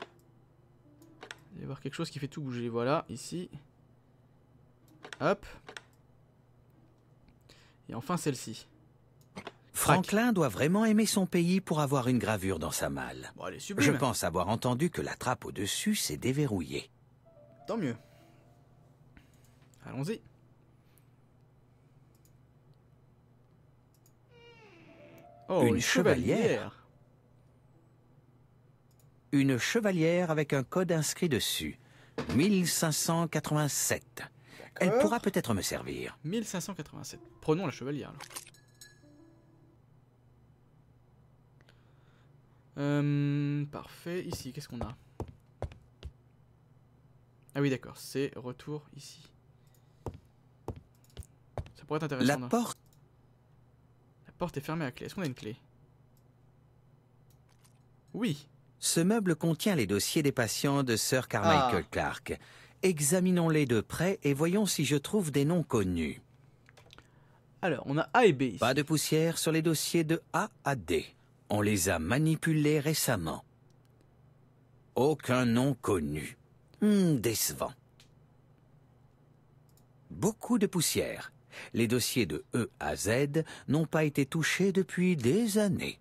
va y avoir quelque chose qui fait tout bouger. Voilà, ici. Hop. Et enfin celle-ci. Franklin doit vraiment aimer son pays pour avoir une gravure dans sa malle. Je pense avoir entendu que la trappe au-dessus s'est déverrouillée. Tant mieux. Allons-y. Oh, une, chevalière. Une chevalière avec un code inscrit dessus. 1587. Elle pourra peut-être me servir. 1587. Prenons la chevalière alors. Euh, parfait. Ici, qu'est-ce qu'on a Ah oui, d'accord. C'est retour ici. Ça pourrait être intéressant. La porte. La porte est fermée à clé. Est-ce qu'on a une clé Oui. Ce meuble contient les dossiers des patients de Sir Carmichael ah. Clark. Examinons-les de près et voyons si je trouve des noms connus. Alors, on a A et B ici. Pas de poussière sur les dossiers de A à D on les a manipulés récemment. Aucun nom connu. Hmm, décevant. Beaucoup de poussière. Les dossiers de E à Z n'ont pas été touchés depuis des années.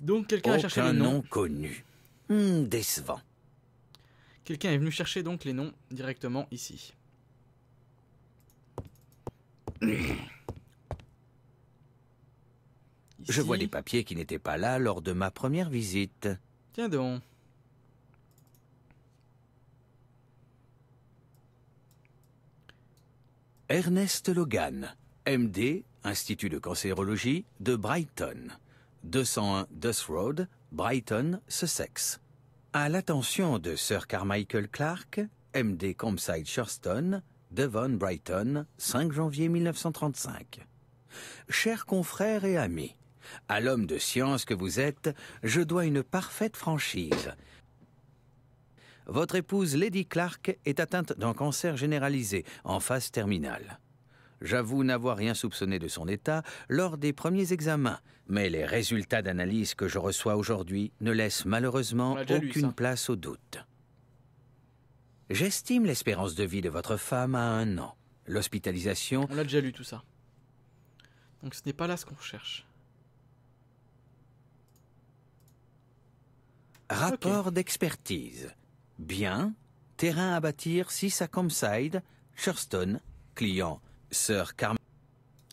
Donc quelqu'un a cherché les noms. nom connu. Hmm, décevant. Quelqu'un est venu chercher donc les noms directement ici. Je vois des papiers qui n'étaient pas là lors de ma première visite. Tiens donc. Ernest Logan, MD, Institut de cancérologie de Brighton, 201 Dust Road, Brighton, Sussex. À l'attention de Sir Carmichael Clark, MD Combside Shurston, Devon Brighton, 5 janvier 1935. Chers confrères et amis, à l'homme de science que vous êtes, je dois une parfaite franchise. Votre épouse Lady Clark est atteinte d'un cancer généralisé en phase terminale. J'avoue n'avoir rien soupçonné de son état lors des premiers examens, mais les résultats d'analyse que je reçois aujourd'hui ne laissent malheureusement aucune place au doute. J'estime l'espérance de vie de votre femme à un an. L'hospitalisation... On l'a déjà lu tout ça. Donc ce n'est pas là ce qu'on cherche. Rapport d'expertise. Bien, terrain à bâtir 6 à Comside, Churston, client Sir Carmen.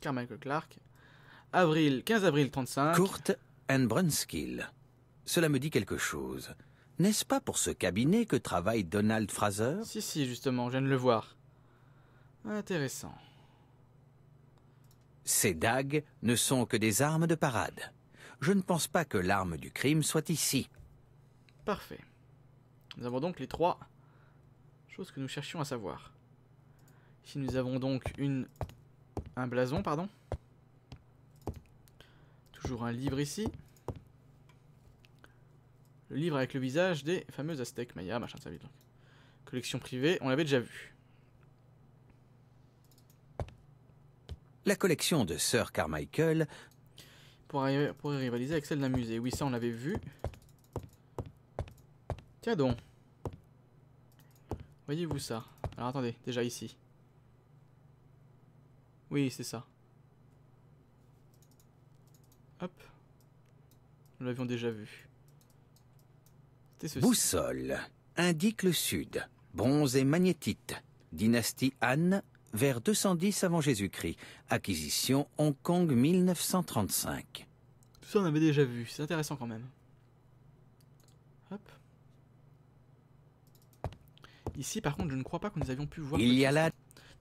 Carmichael Clark. Avril, 15 avril 35. Kurt and Brunskill. Cela me dit quelque chose. N'est-ce pas pour ce cabinet que travaille Donald Fraser Si, si, justement, je viens de le voir. Intéressant. Ces dagues ne sont que des armes de parade. Je ne pense pas que l'arme du crime soit ici. Parfait. Nous avons donc les trois choses que nous cherchions à savoir. Ici, nous avons donc une, un blason, pardon. Toujours un livre ici. Le livre avec le visage des fameuses Aztèques, Maya, machin, ça vite donc. Collection privée, on l'avait déjà vu. La collection de Sir Carmichael pourrait, rivaliser avec celle d'un musée. Oui, ça on l'avait vu. Tiens Voyez-vous ça Alors attendez, déjà ici. Oui, c'est ça. Hop. Nous l'avions déjà vu. C'était ceci. Boussole. Indique le sud. Bronze et magnétite. Dynastie Han, vers 210 avant Jésus-Christ. Acquisition Hong Kong 1935. Tout ça, on avait déjà vu. C'est intéressant quand même. Hop. Ici, par contre, je ne crois pas que nous avions pu voir Il là...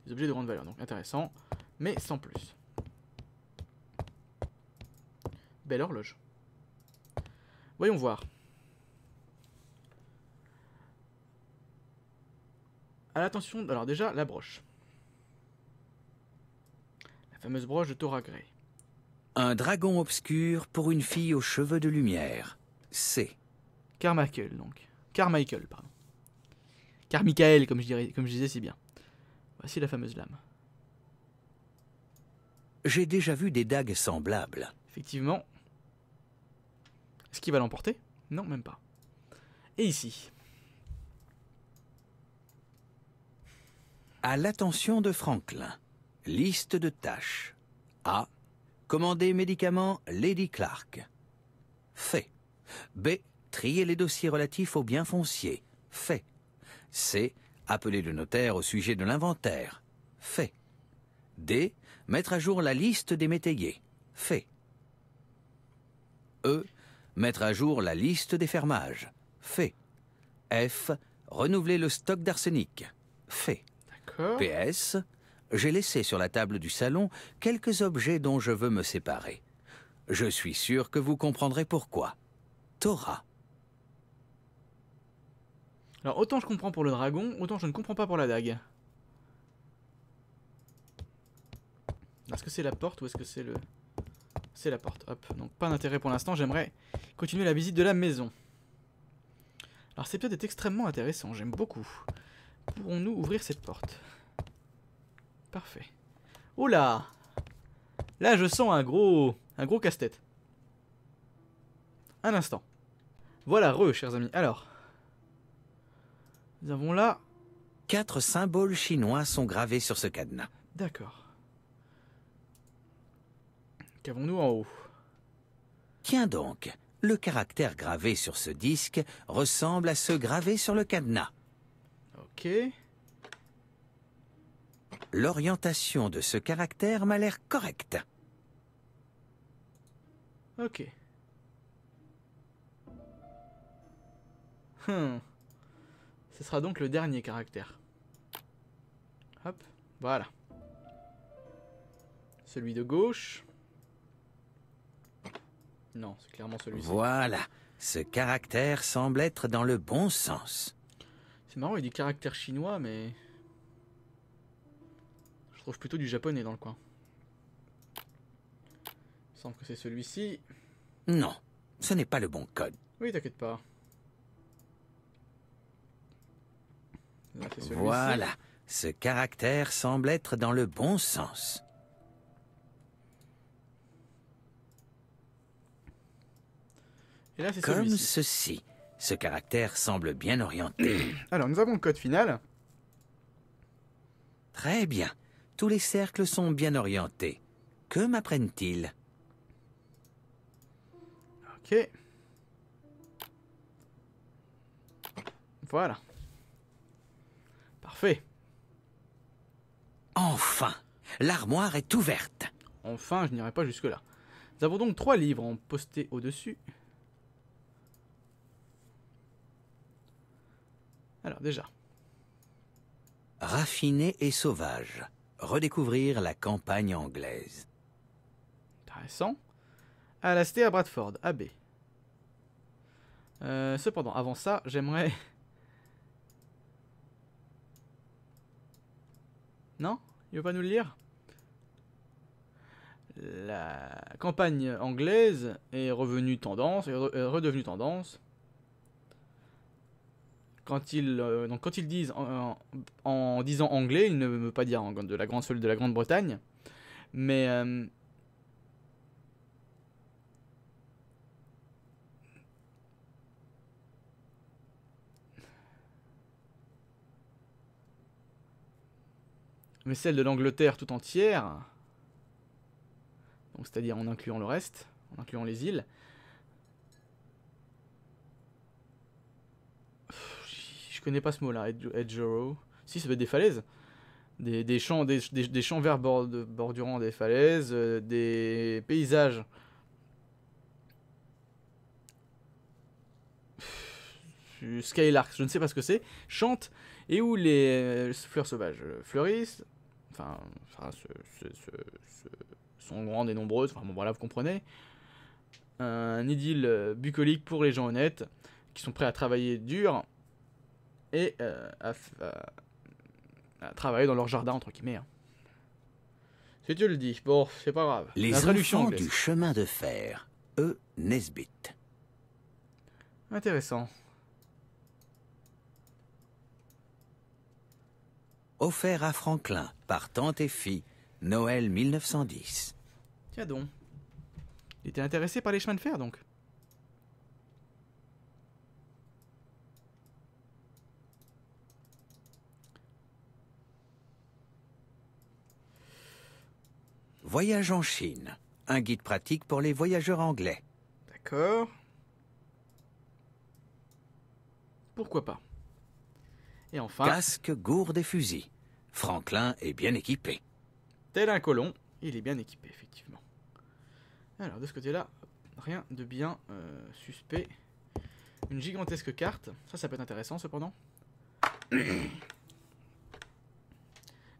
des objets de grande valeur. Donc intéressant, mais sans plus. Belle horloge. Voyons voir. À l'attention, alors déjà, la broche. La fameuse broche de Tora gray Un dragon obscur pour une fille aux cheveux de lumière. C. Carmichael, donc. Carmichael, pardon comme je, comme je disais c'est bien. Voici la fameuse lame. J'ai déjà vu des dagues semblables. Effectivement. Est-ce qu'il va l'emporter Non, même pas. Et ici À l'attention de Franklin. Liste de tâches. A. Commander médicaments Lady Clark. Fait. B. Trier les dossiers relatifs aux biens fonciers. Fait. C. Appeler le notaire au sujet de l'inventaire. Fait. D. Mettre à jour la liste des métayers. Fait. E. Mettre à jour la liste des fermages. Fait. F. Renouveler le stock d'arsenic. Fait. PS. J'ai laissé sur la table du salon quelques objets dont je veux me séparer. Je suis sûr que vous comprendrez pourquoi. Torah. Alors autant je comprends pour le dragon, autant je ne comprends pas pour la dague. Est-ce que c'est la porte ou est-ce que c'est le... C'est la porte, hop. Donc pas d'intérêt pour l'instant, j'aimerais continuer la visite de la maison. Alors cet épisode est extrêmement intéressant, j'aime beaucoup. Pourrons-nous ouvrir cette porte Parfait. Oh là Là je sens un gros... un gros casse-tête. Un instant. Voilà, re, chers amis. Alors, nous avons là... Quatre symboles chinois sont gravés sur ce cadenas. D'accord. Qu'avons-nous en haut Tiens donc, le caractère gravé sur ce disque ressemble à ce gravé sur le cadenas. Ok. L'orientation de ce caractère m'a l'air correcte. Ok. Hmm. Ce sera donc le dernier caractère. Hop, voilà. Celui de gauche. Non, c'est clairement celui-ci. Voilà, ce caractère semble être dans le bon sens. C'est marrant, il du caractère chinois, mais... Je trouve plutôt du japonais dans le coin. Il semble que c'est celui-ci. Non, ce n'est pas le bon code. Oui, t'inquiète pas. Voilà, ce caractère semble être dans le bon sens. Comme ceci. Ce caractère semble bien orienté. Alors, nous avons le code final. Très bien. Tous les cercles sont bien orientés. Que m'apprennent-ils Ok. Voilà. Enfin, l'armoire est ouverte. Enfin, je n'irai pas jusque-là. Nous avons donc trois livres en posté au-dessus. Alors déjà. Raffiné et sauvage. Redécouvrir la campagne anglaise. Intéressant. à Bradford, AB. Euh, cependant, avant ça, j'aimerais Non Il veut pas nous le lire La campagne anglaise est revenue tendance, est redevenue tendance. Quand ils, euh, donc quand ils disent en, disant anglais, ils ne veulent pas dire de la grande de la Grande-Bretagne, mais euh, mais celle de l'Angleterre tout entière, donc c'est-à-dire en incluant le reste, en incluant les îles, je connais pas ce mot-là, Edgerow. Si, ça veut des falaises. Des, champs, des, champs verts bordurant des falaises, euh, des paysages. Skylark, je ne sais pas ce que c'est, chante et où les euh, fleurs sauvages euh, fleurissent, enfin, enfin ce, ce, ce, sont grandes et nombreuses, enfin bon voilà, vous comprenez. Un idylle euh, bucolique pour les gens honnêtes, qui sont prêts à travailler dur et euh, à, travailler dans leur jardin, entre guillemets. Hein. Si tu le dis, bon, c'est pas grave. Les La du chemin de fer, E. Nesbit. Intéressant. offert à Franklin par tante et fille, Noël 1910. Tiens donc. Il était intéressé par les chemins de fer donc. Voyage en Chine, un guide pratique pour les voyageurs anglais. D'accord. Pourquoi pas enfin... Casque, gourde et Franklin est bien équipé. Tel un colon, il est bien équipé, effectivement. Alors, de ce côté-là, rien de bien euh, suspect. Une gigantesque carte. Ça, ça peut être intéressant, cependant.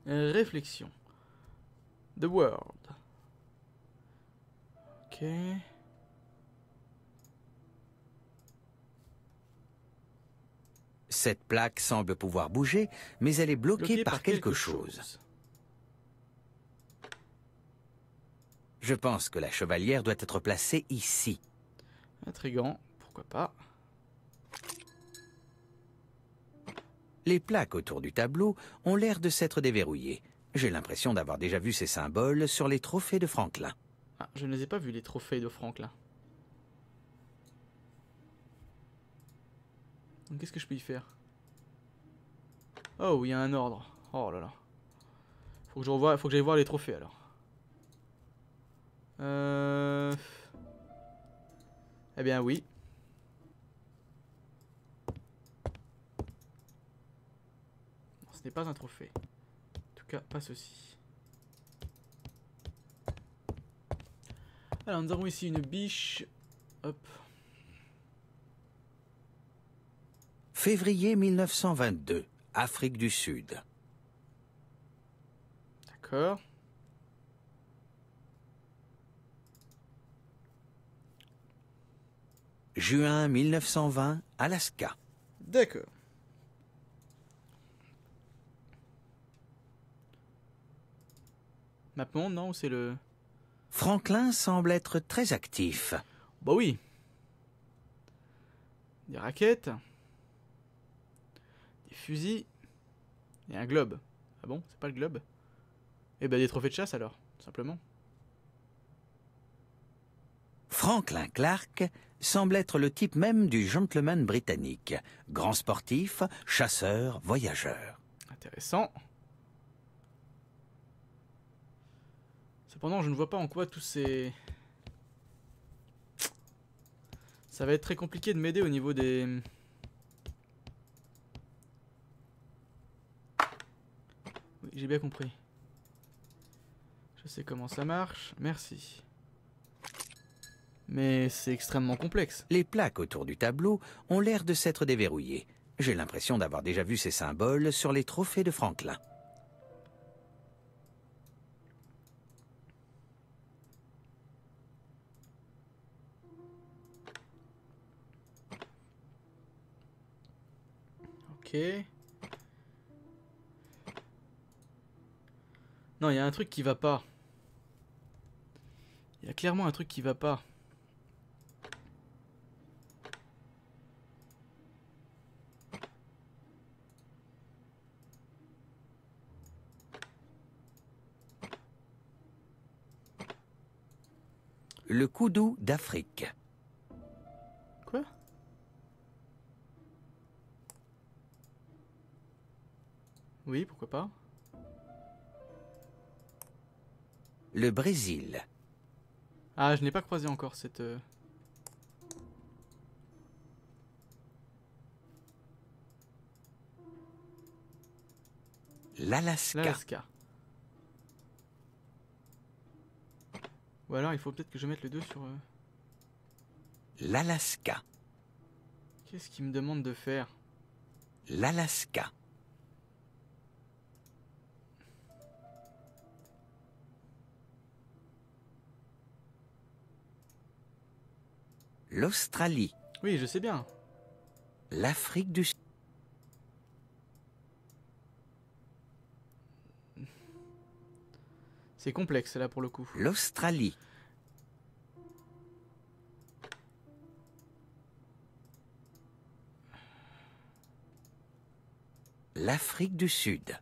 Euh, réflexion. The World. Ok... Cette plaque semble pouvoir bouger, mais elle est bloquée, par, quelque, chose. Je pense que la chevalière doit être placée ici. Intrigant, pourquoi pas. Les plaques autour du tableau ont l'air de s'être déverrouillées. J'ai l'impression d'avoir déjà vu ces symboles sur les trophées de Franklin. Ah, je ne les ai pas vus, les trophées de Franklin. Donc qu'est-ce que je peux y faire Oh, il y a un ordre. Oh là là. Faut que faut que j'aille voir les trophées alors. Euh... Eh bien oui. ce n'est pas un trophée. En tout cas, pas ceci. Alors nous avons ici une biche. Hop. Février 1922, Afrique du Sud. D'accord. Juin 1920, Alaska. D'accord. Maintenant, non, c'est le... Franklin semble être très actif. Bah oui. Des raquettes. Fusil et un globe. Ah bon C'est pas le globe Eh ben des trophées de chasse alors, simplement. Franklin Clark semble être le type même du gentleman britannique. Grand sportif, chasseur, voyageur. Intéressant. Cependant, je ne vois pas en quoi tous ces... Ça va être très compliqué de m'aider au niveau des... j'ai bien compris. Je sais comment ça marche, merci. Mais c'est extrêmement complexe. Les plaques autour du tableau ont l'air de s'être déverrouillées. J'ai l'impression d'avoir déjà vu ces symboles sur les trophées de Franklin. Ok. Non, il y a un truc qui va pas. Il y a clairement un truc qui va pas. Le coudou d'Afrique. Quoi Oui, pourquoi pas le Brésil. Ah, je n'ai pas croisé encore cette... Euh, L'Alaska. Ou alors il faut peut-être que je mette le 2 sur... Euh, L'Alaska. Qu'est-ce qu'il me demande de faire L'Alaska. l'Australie. Oui, je sais bien. L'Afrique du Sud. C'est complexe là pour le coup. L'Australie. L'Afrique du Sud.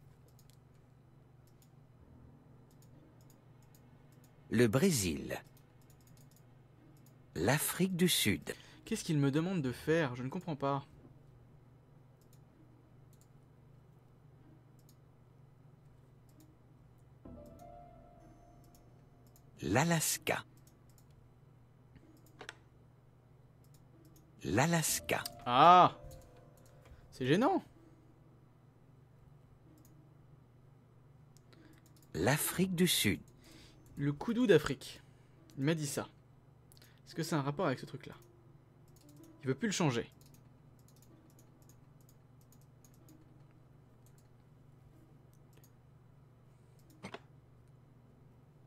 Le Brésil. L'Afrique du Sud. Qu'est-ce qu'il me demande de faire Je ne comprends pas. L'Alaska. L'Alaska. Ah C'est gênant L'Afrique du Sud. Le coudou d'Afrique. Il m'a dit ça. Est-ce que c'est un rapport avec ce truc-là Il veut plus le changer.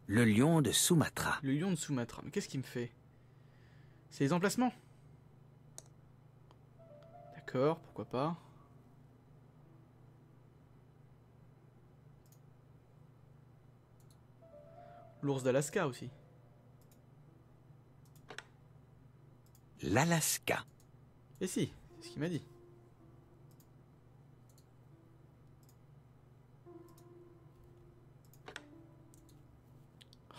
Le lion de Sumatra. Le lion de Sumatra. Mais qu'est-ce qu'il me fait C'est les emplacements D'accord, pourquoi pas. L'ours d'Alaska aussi. l'Alaska. Et si, c'est ce qu'il m'a dit.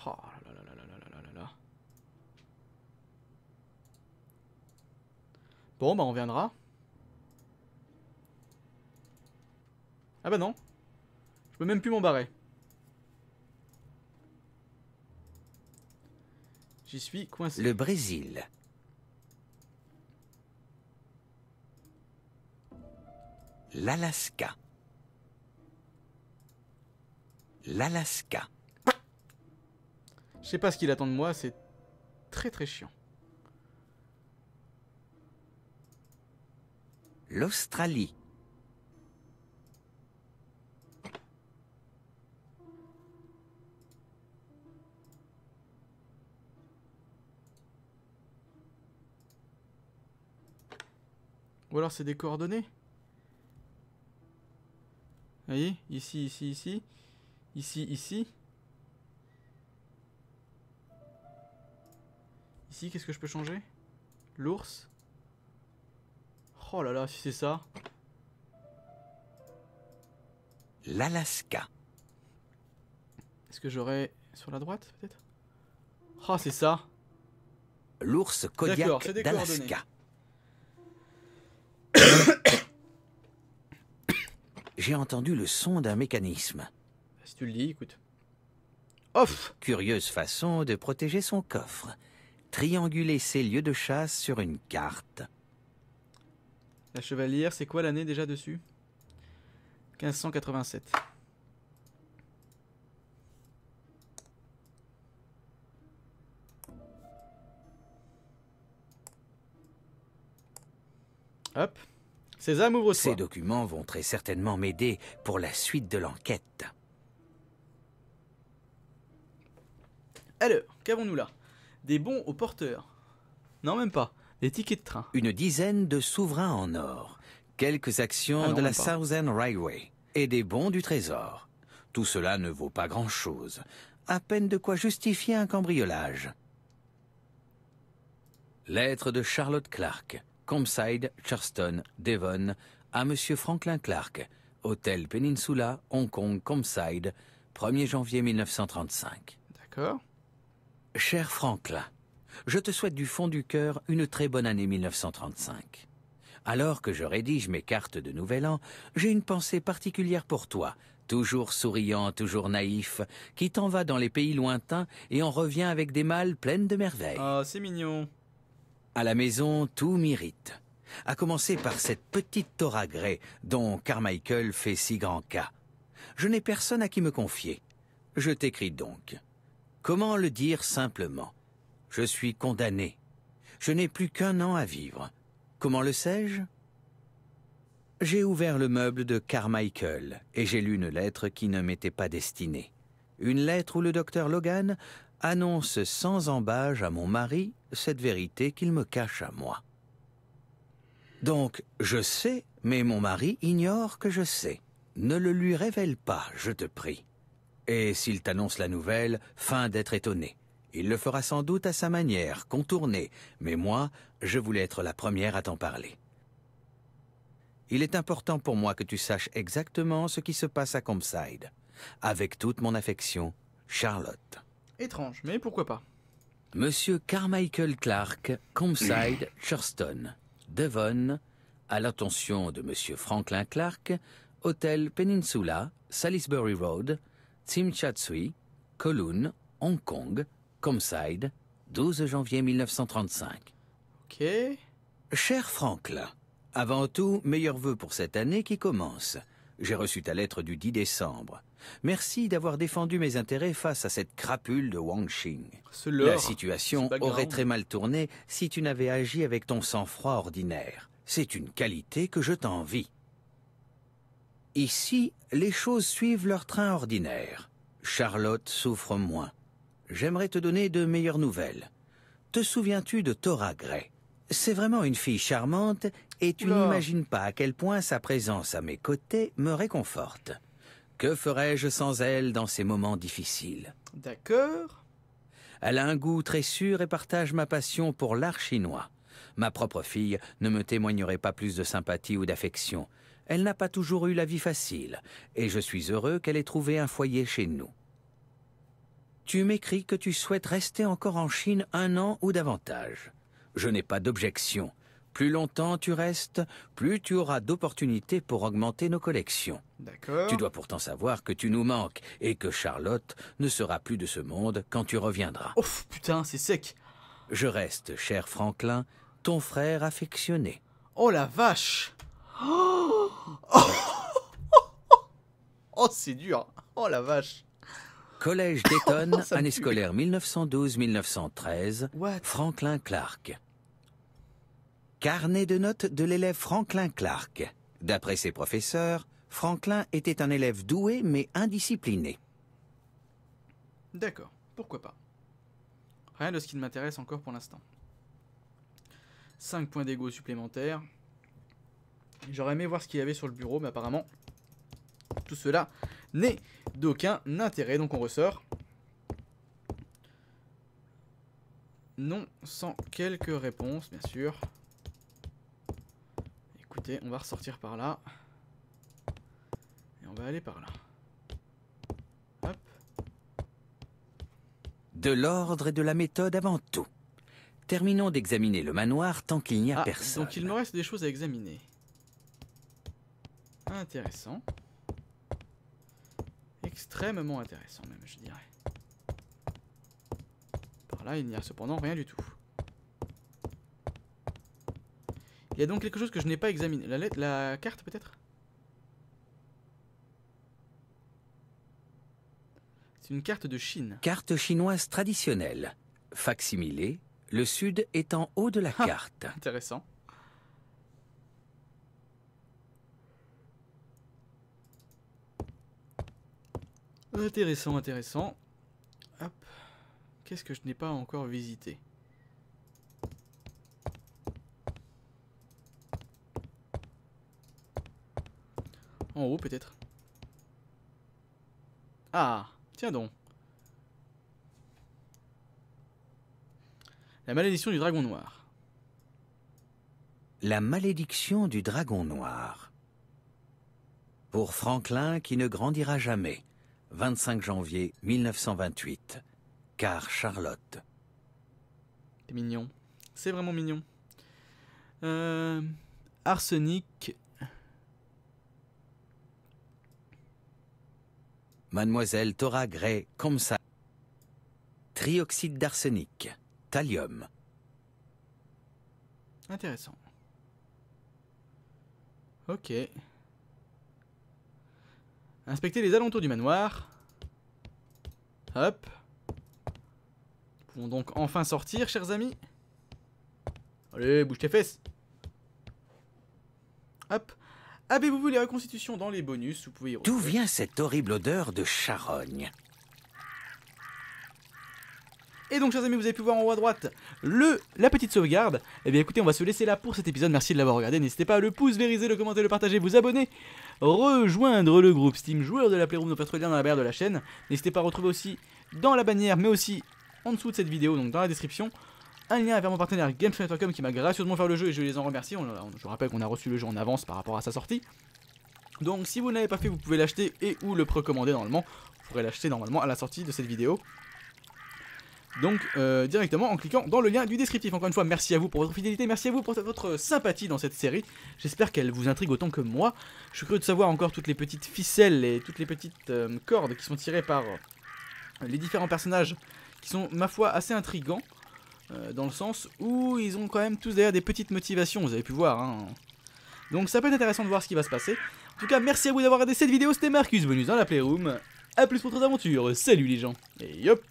Oh là là là là là là là là. Bon, bah on viendra. Ah bah non. Je peux même plus m'embarrer J'y suis coincé. Le Brésil. L'Alaska. L'Alaska. Je sais pas ce qu'il attend de moi, c'est très très chiant. L'Australie. Ou alors c'est des coordonnées voyez Ici, ici, ici. Ici, ici. Ici, qu'est-ce que je peux changer L'ours Oh là là, si c'est ça. L'Alaska. Est-ce que j'aurais sur la droite peut-être oh, c'est ça. L'ours Kodiak d'Alaska. j'ai entendu le son d'un mécanisme. Si tu le dis, écoute. Off Curieuse façon de protéger son coffre. Trianguler ses lieux de chasse sur une carte. La chevalière, c'est quoi l'année déjà dessus 1587. Hop. Ces Ces documents vont très certainement m'aider pour la suite de l'enquête. Alors, qu'avons-nous là Des bons aux porteurs. Non, même pas. Des tickets de train. Une dizaine de souverains en or. Quelques actions ah de la Southern Railway. Et des bons du trésor. Tout cela ne vaut pas grand-chose. À peine de quoi justifier un cambriolage. Lettre de Charlotte Clark. Combside, Charleston, Devon, à Monsieur Franklin Clark, Hôtel Peninsula, Hong Kong, Combside, 1er janvier 1935. D'accord. Cher Franklin, je te souhaite du fond du cœur une très bonne année 1935. Alors que je rédige mes cartes de Nouvel An, j'ai une pensée particulière pour toi, toujours souriant, toujours naïf, qui t'en va dans les pays lointains et en revient avec des mâles pleines de merveilles. Ah, c'est mignon. À la maison, tout m'irrite. À commencer par cette petite toragrée dont Carmichael fait si grand cas. Je n'ai personne à qui me confier. Je t'écris donc. Comment le dire simplement Je suis condamné. Je n'ai plus qu'un an à vivre. Comment le sais-je J'ai ouvert le meuble de Carmichael et j'ai lu une lettre qui ne m'était pas destinée. Une lettre où le docteur Logan annonce sans embâge à mon mari cette vérité qu'il me cache à moi. Donc, je sais, mais mon mari ignore que je sais. Ne le lui révèle pas, je te prie. Et s'il t'annonce la nouvelle, fin d'être étonné. Il le fera sans doute à sa manière, contourné, mais moi, je voulais être la première à t'en parler. Il est important pour moi que tu saches exactement ce qui se passe à Combside, Avec toute mon affection, Charlotte étrange, mais pourquoi pas. Monsieur Carmichael Clark, Combside, Churston, Devon, à l'attention de Monsieur Franklin Clark, Hôtel Peninsula, Salisbury Road, Tsui, Kowloon, Hong Kong, Combside, 12 janvier 1935. Ok. Cher Franklin, avant tout, meilleurs vœux pour cette année qui commence. J'ai reçu ta lettre du 10 décembre. Merci d'avoir défendu mes intérêts face à cette crapule de Wang Xing. La situation aurait très mal tourné si tu n'avais agi avec ton sang-froid ordinaire. C'est une qualité que je t'envie. Ici, les choses suivent leur train ordinaire. Charlotte souffre moins. J'aimerais te donner de meilleures nouvelles. Te souviens-tu de Tora Gray C'est vraiment une fille charmante et tu n'imagines pas à quel point sa présence à mes côtés me réconforte. Que ferais-je sans elle dans ces moments difficiles D'accord. Elle a un goût très sûr et partage ma passion pour l'art chinois. Ma propre fille ne me témoignerait pas plus de sympathie ou d'affection. Elle n'a pas toujours eu la vie facile, et je suis heureux qu'elle ait trouvé un foyer chez nous. Tu m'écris que tu souhaites rester encore en Chine un an ou davantage. Je n'ai pas d'objection, plus longtemps tu restes, plus tu auras d'opportunités pour augmenter nos collections. D'accord. Tu dois pourtant savoir que tu nous manques et que Charlotte ne sera plus de ce monde quand tu reviendras. putain, c'est sec. Je reste, cher Franklin, ton frère affectionné. Oh la vache Oh, oh, c'est dur. Oh la vache. Collège d'Eton, année scolaire 1912-1913, Franklin Clark. Carnet de notes de l'élève Franklin Clark. D'après ses professeurs, Franklin était un élève doué mais indiscipliné. D'accord, pourquoi pas. Rien de ce qui ne m'intéresse encore pour l'instant. 5 points d'ego supplémentaires. J'aurais aimé voir ce qu'il y avait sur le bureau, mais apparemment, tout cela n'est d'aucun intérêt. Donc on ressort. Non sans quelques réponses, bien sûr on va ressortir par là. Et on va aller par là. De l'ordre et de la méthode avant tout. Terminons d'examiner le manoir tant qu'il n'y a ah, personne. Donc il me reste des choses à examiner. Intéressant. Extrêmement intéressant même, je dirais. Par là, il n'y a cependant rien du tout. Il y a donc quelque chose que je n'ai pas examiné. La lettre, la carte peut-être C'est une carte de Chine. Carte chinoise traditionnelle, Facsimilé, le sud est en haut de la ah, carte. Intéressant. Intéressant, intéressant. Qu'est-ce que je n'ai pas encore visité haut peut-être. Ah, tiens donc. La malédiction du dragon noir. La malédiction du dragon noir. Pour Franklin qui ne grandira jamais. 25 janvier 1928. Car Charlotte. C'est mignon. C'est vraiment mignon. Euh, arsenic Mademoiselle Thora Gray comme ça. Trioxyde d'arsenic, thallium. Intéressant. Ok. Inspecter les alentours du manoir. Hop. Nous pouvons donc enfin sortir, chers amis. Allez, bouge tes fesses. Hop. Avez-vous vu les reconstitutions dans les bonus Vous pouvez. D'où vient cette horrible odeur de charogne et donc, chers amis, vous avez pu voir en haut à droite le, la petite sauvegarde. Et eh bien, écoutez, on va se laisser là pour cet épisode. Merci de l'avoir regardé. N'hésitez pas à le pouce, vériser, le commenter, le partager, vous abonner, rejoindre le groupe Steam Joueurs de la Playroom, de lien dans la barrière de la chaîne. N'hésitez pas à retrouver aussi dans la bannière, mais aussi en dessous de cette vidéo, donc dans la description, un lien vers mon partenaire GameStop.com qui m'a gracieusement fait le jeu et je les en remercie. je vous rappelle qu'on a reçu le jeu en avance par rapport à sa sortie. Donc si vous ne l'avez pas fait, vous pouvez l'acheter et ou le précommander normalement. Vous pourrez l'acheter normalement à la sortie de cette vidéo. Donc euh, directement en cliquant dans le lien du descriptif. Encore une fois, merci à vous pour votre fidélité, merci à vous pour votre sympathie dans cette série. J'espère qu'elle vous intrigue autant que moi. Je suis curieux de savoir encore toutes les petites ficelles et toutes les petites euh, cordes qui sont tirées par euh, les différents personnages qui sont, ma foi, assez intrigants. Euh, dans le sens où ils ont quand même tous d'ailleurs des petites motivations, vous avez pu voir. Hein. Donc ça peut être intéressant de voir ce qui va se passer. En tout cas, merci à vous d'avoir regardé cette vidéo, c'était Marcus, bonus dans la Playroom. A plus pour d'autres aventures, salut les gens, et yop.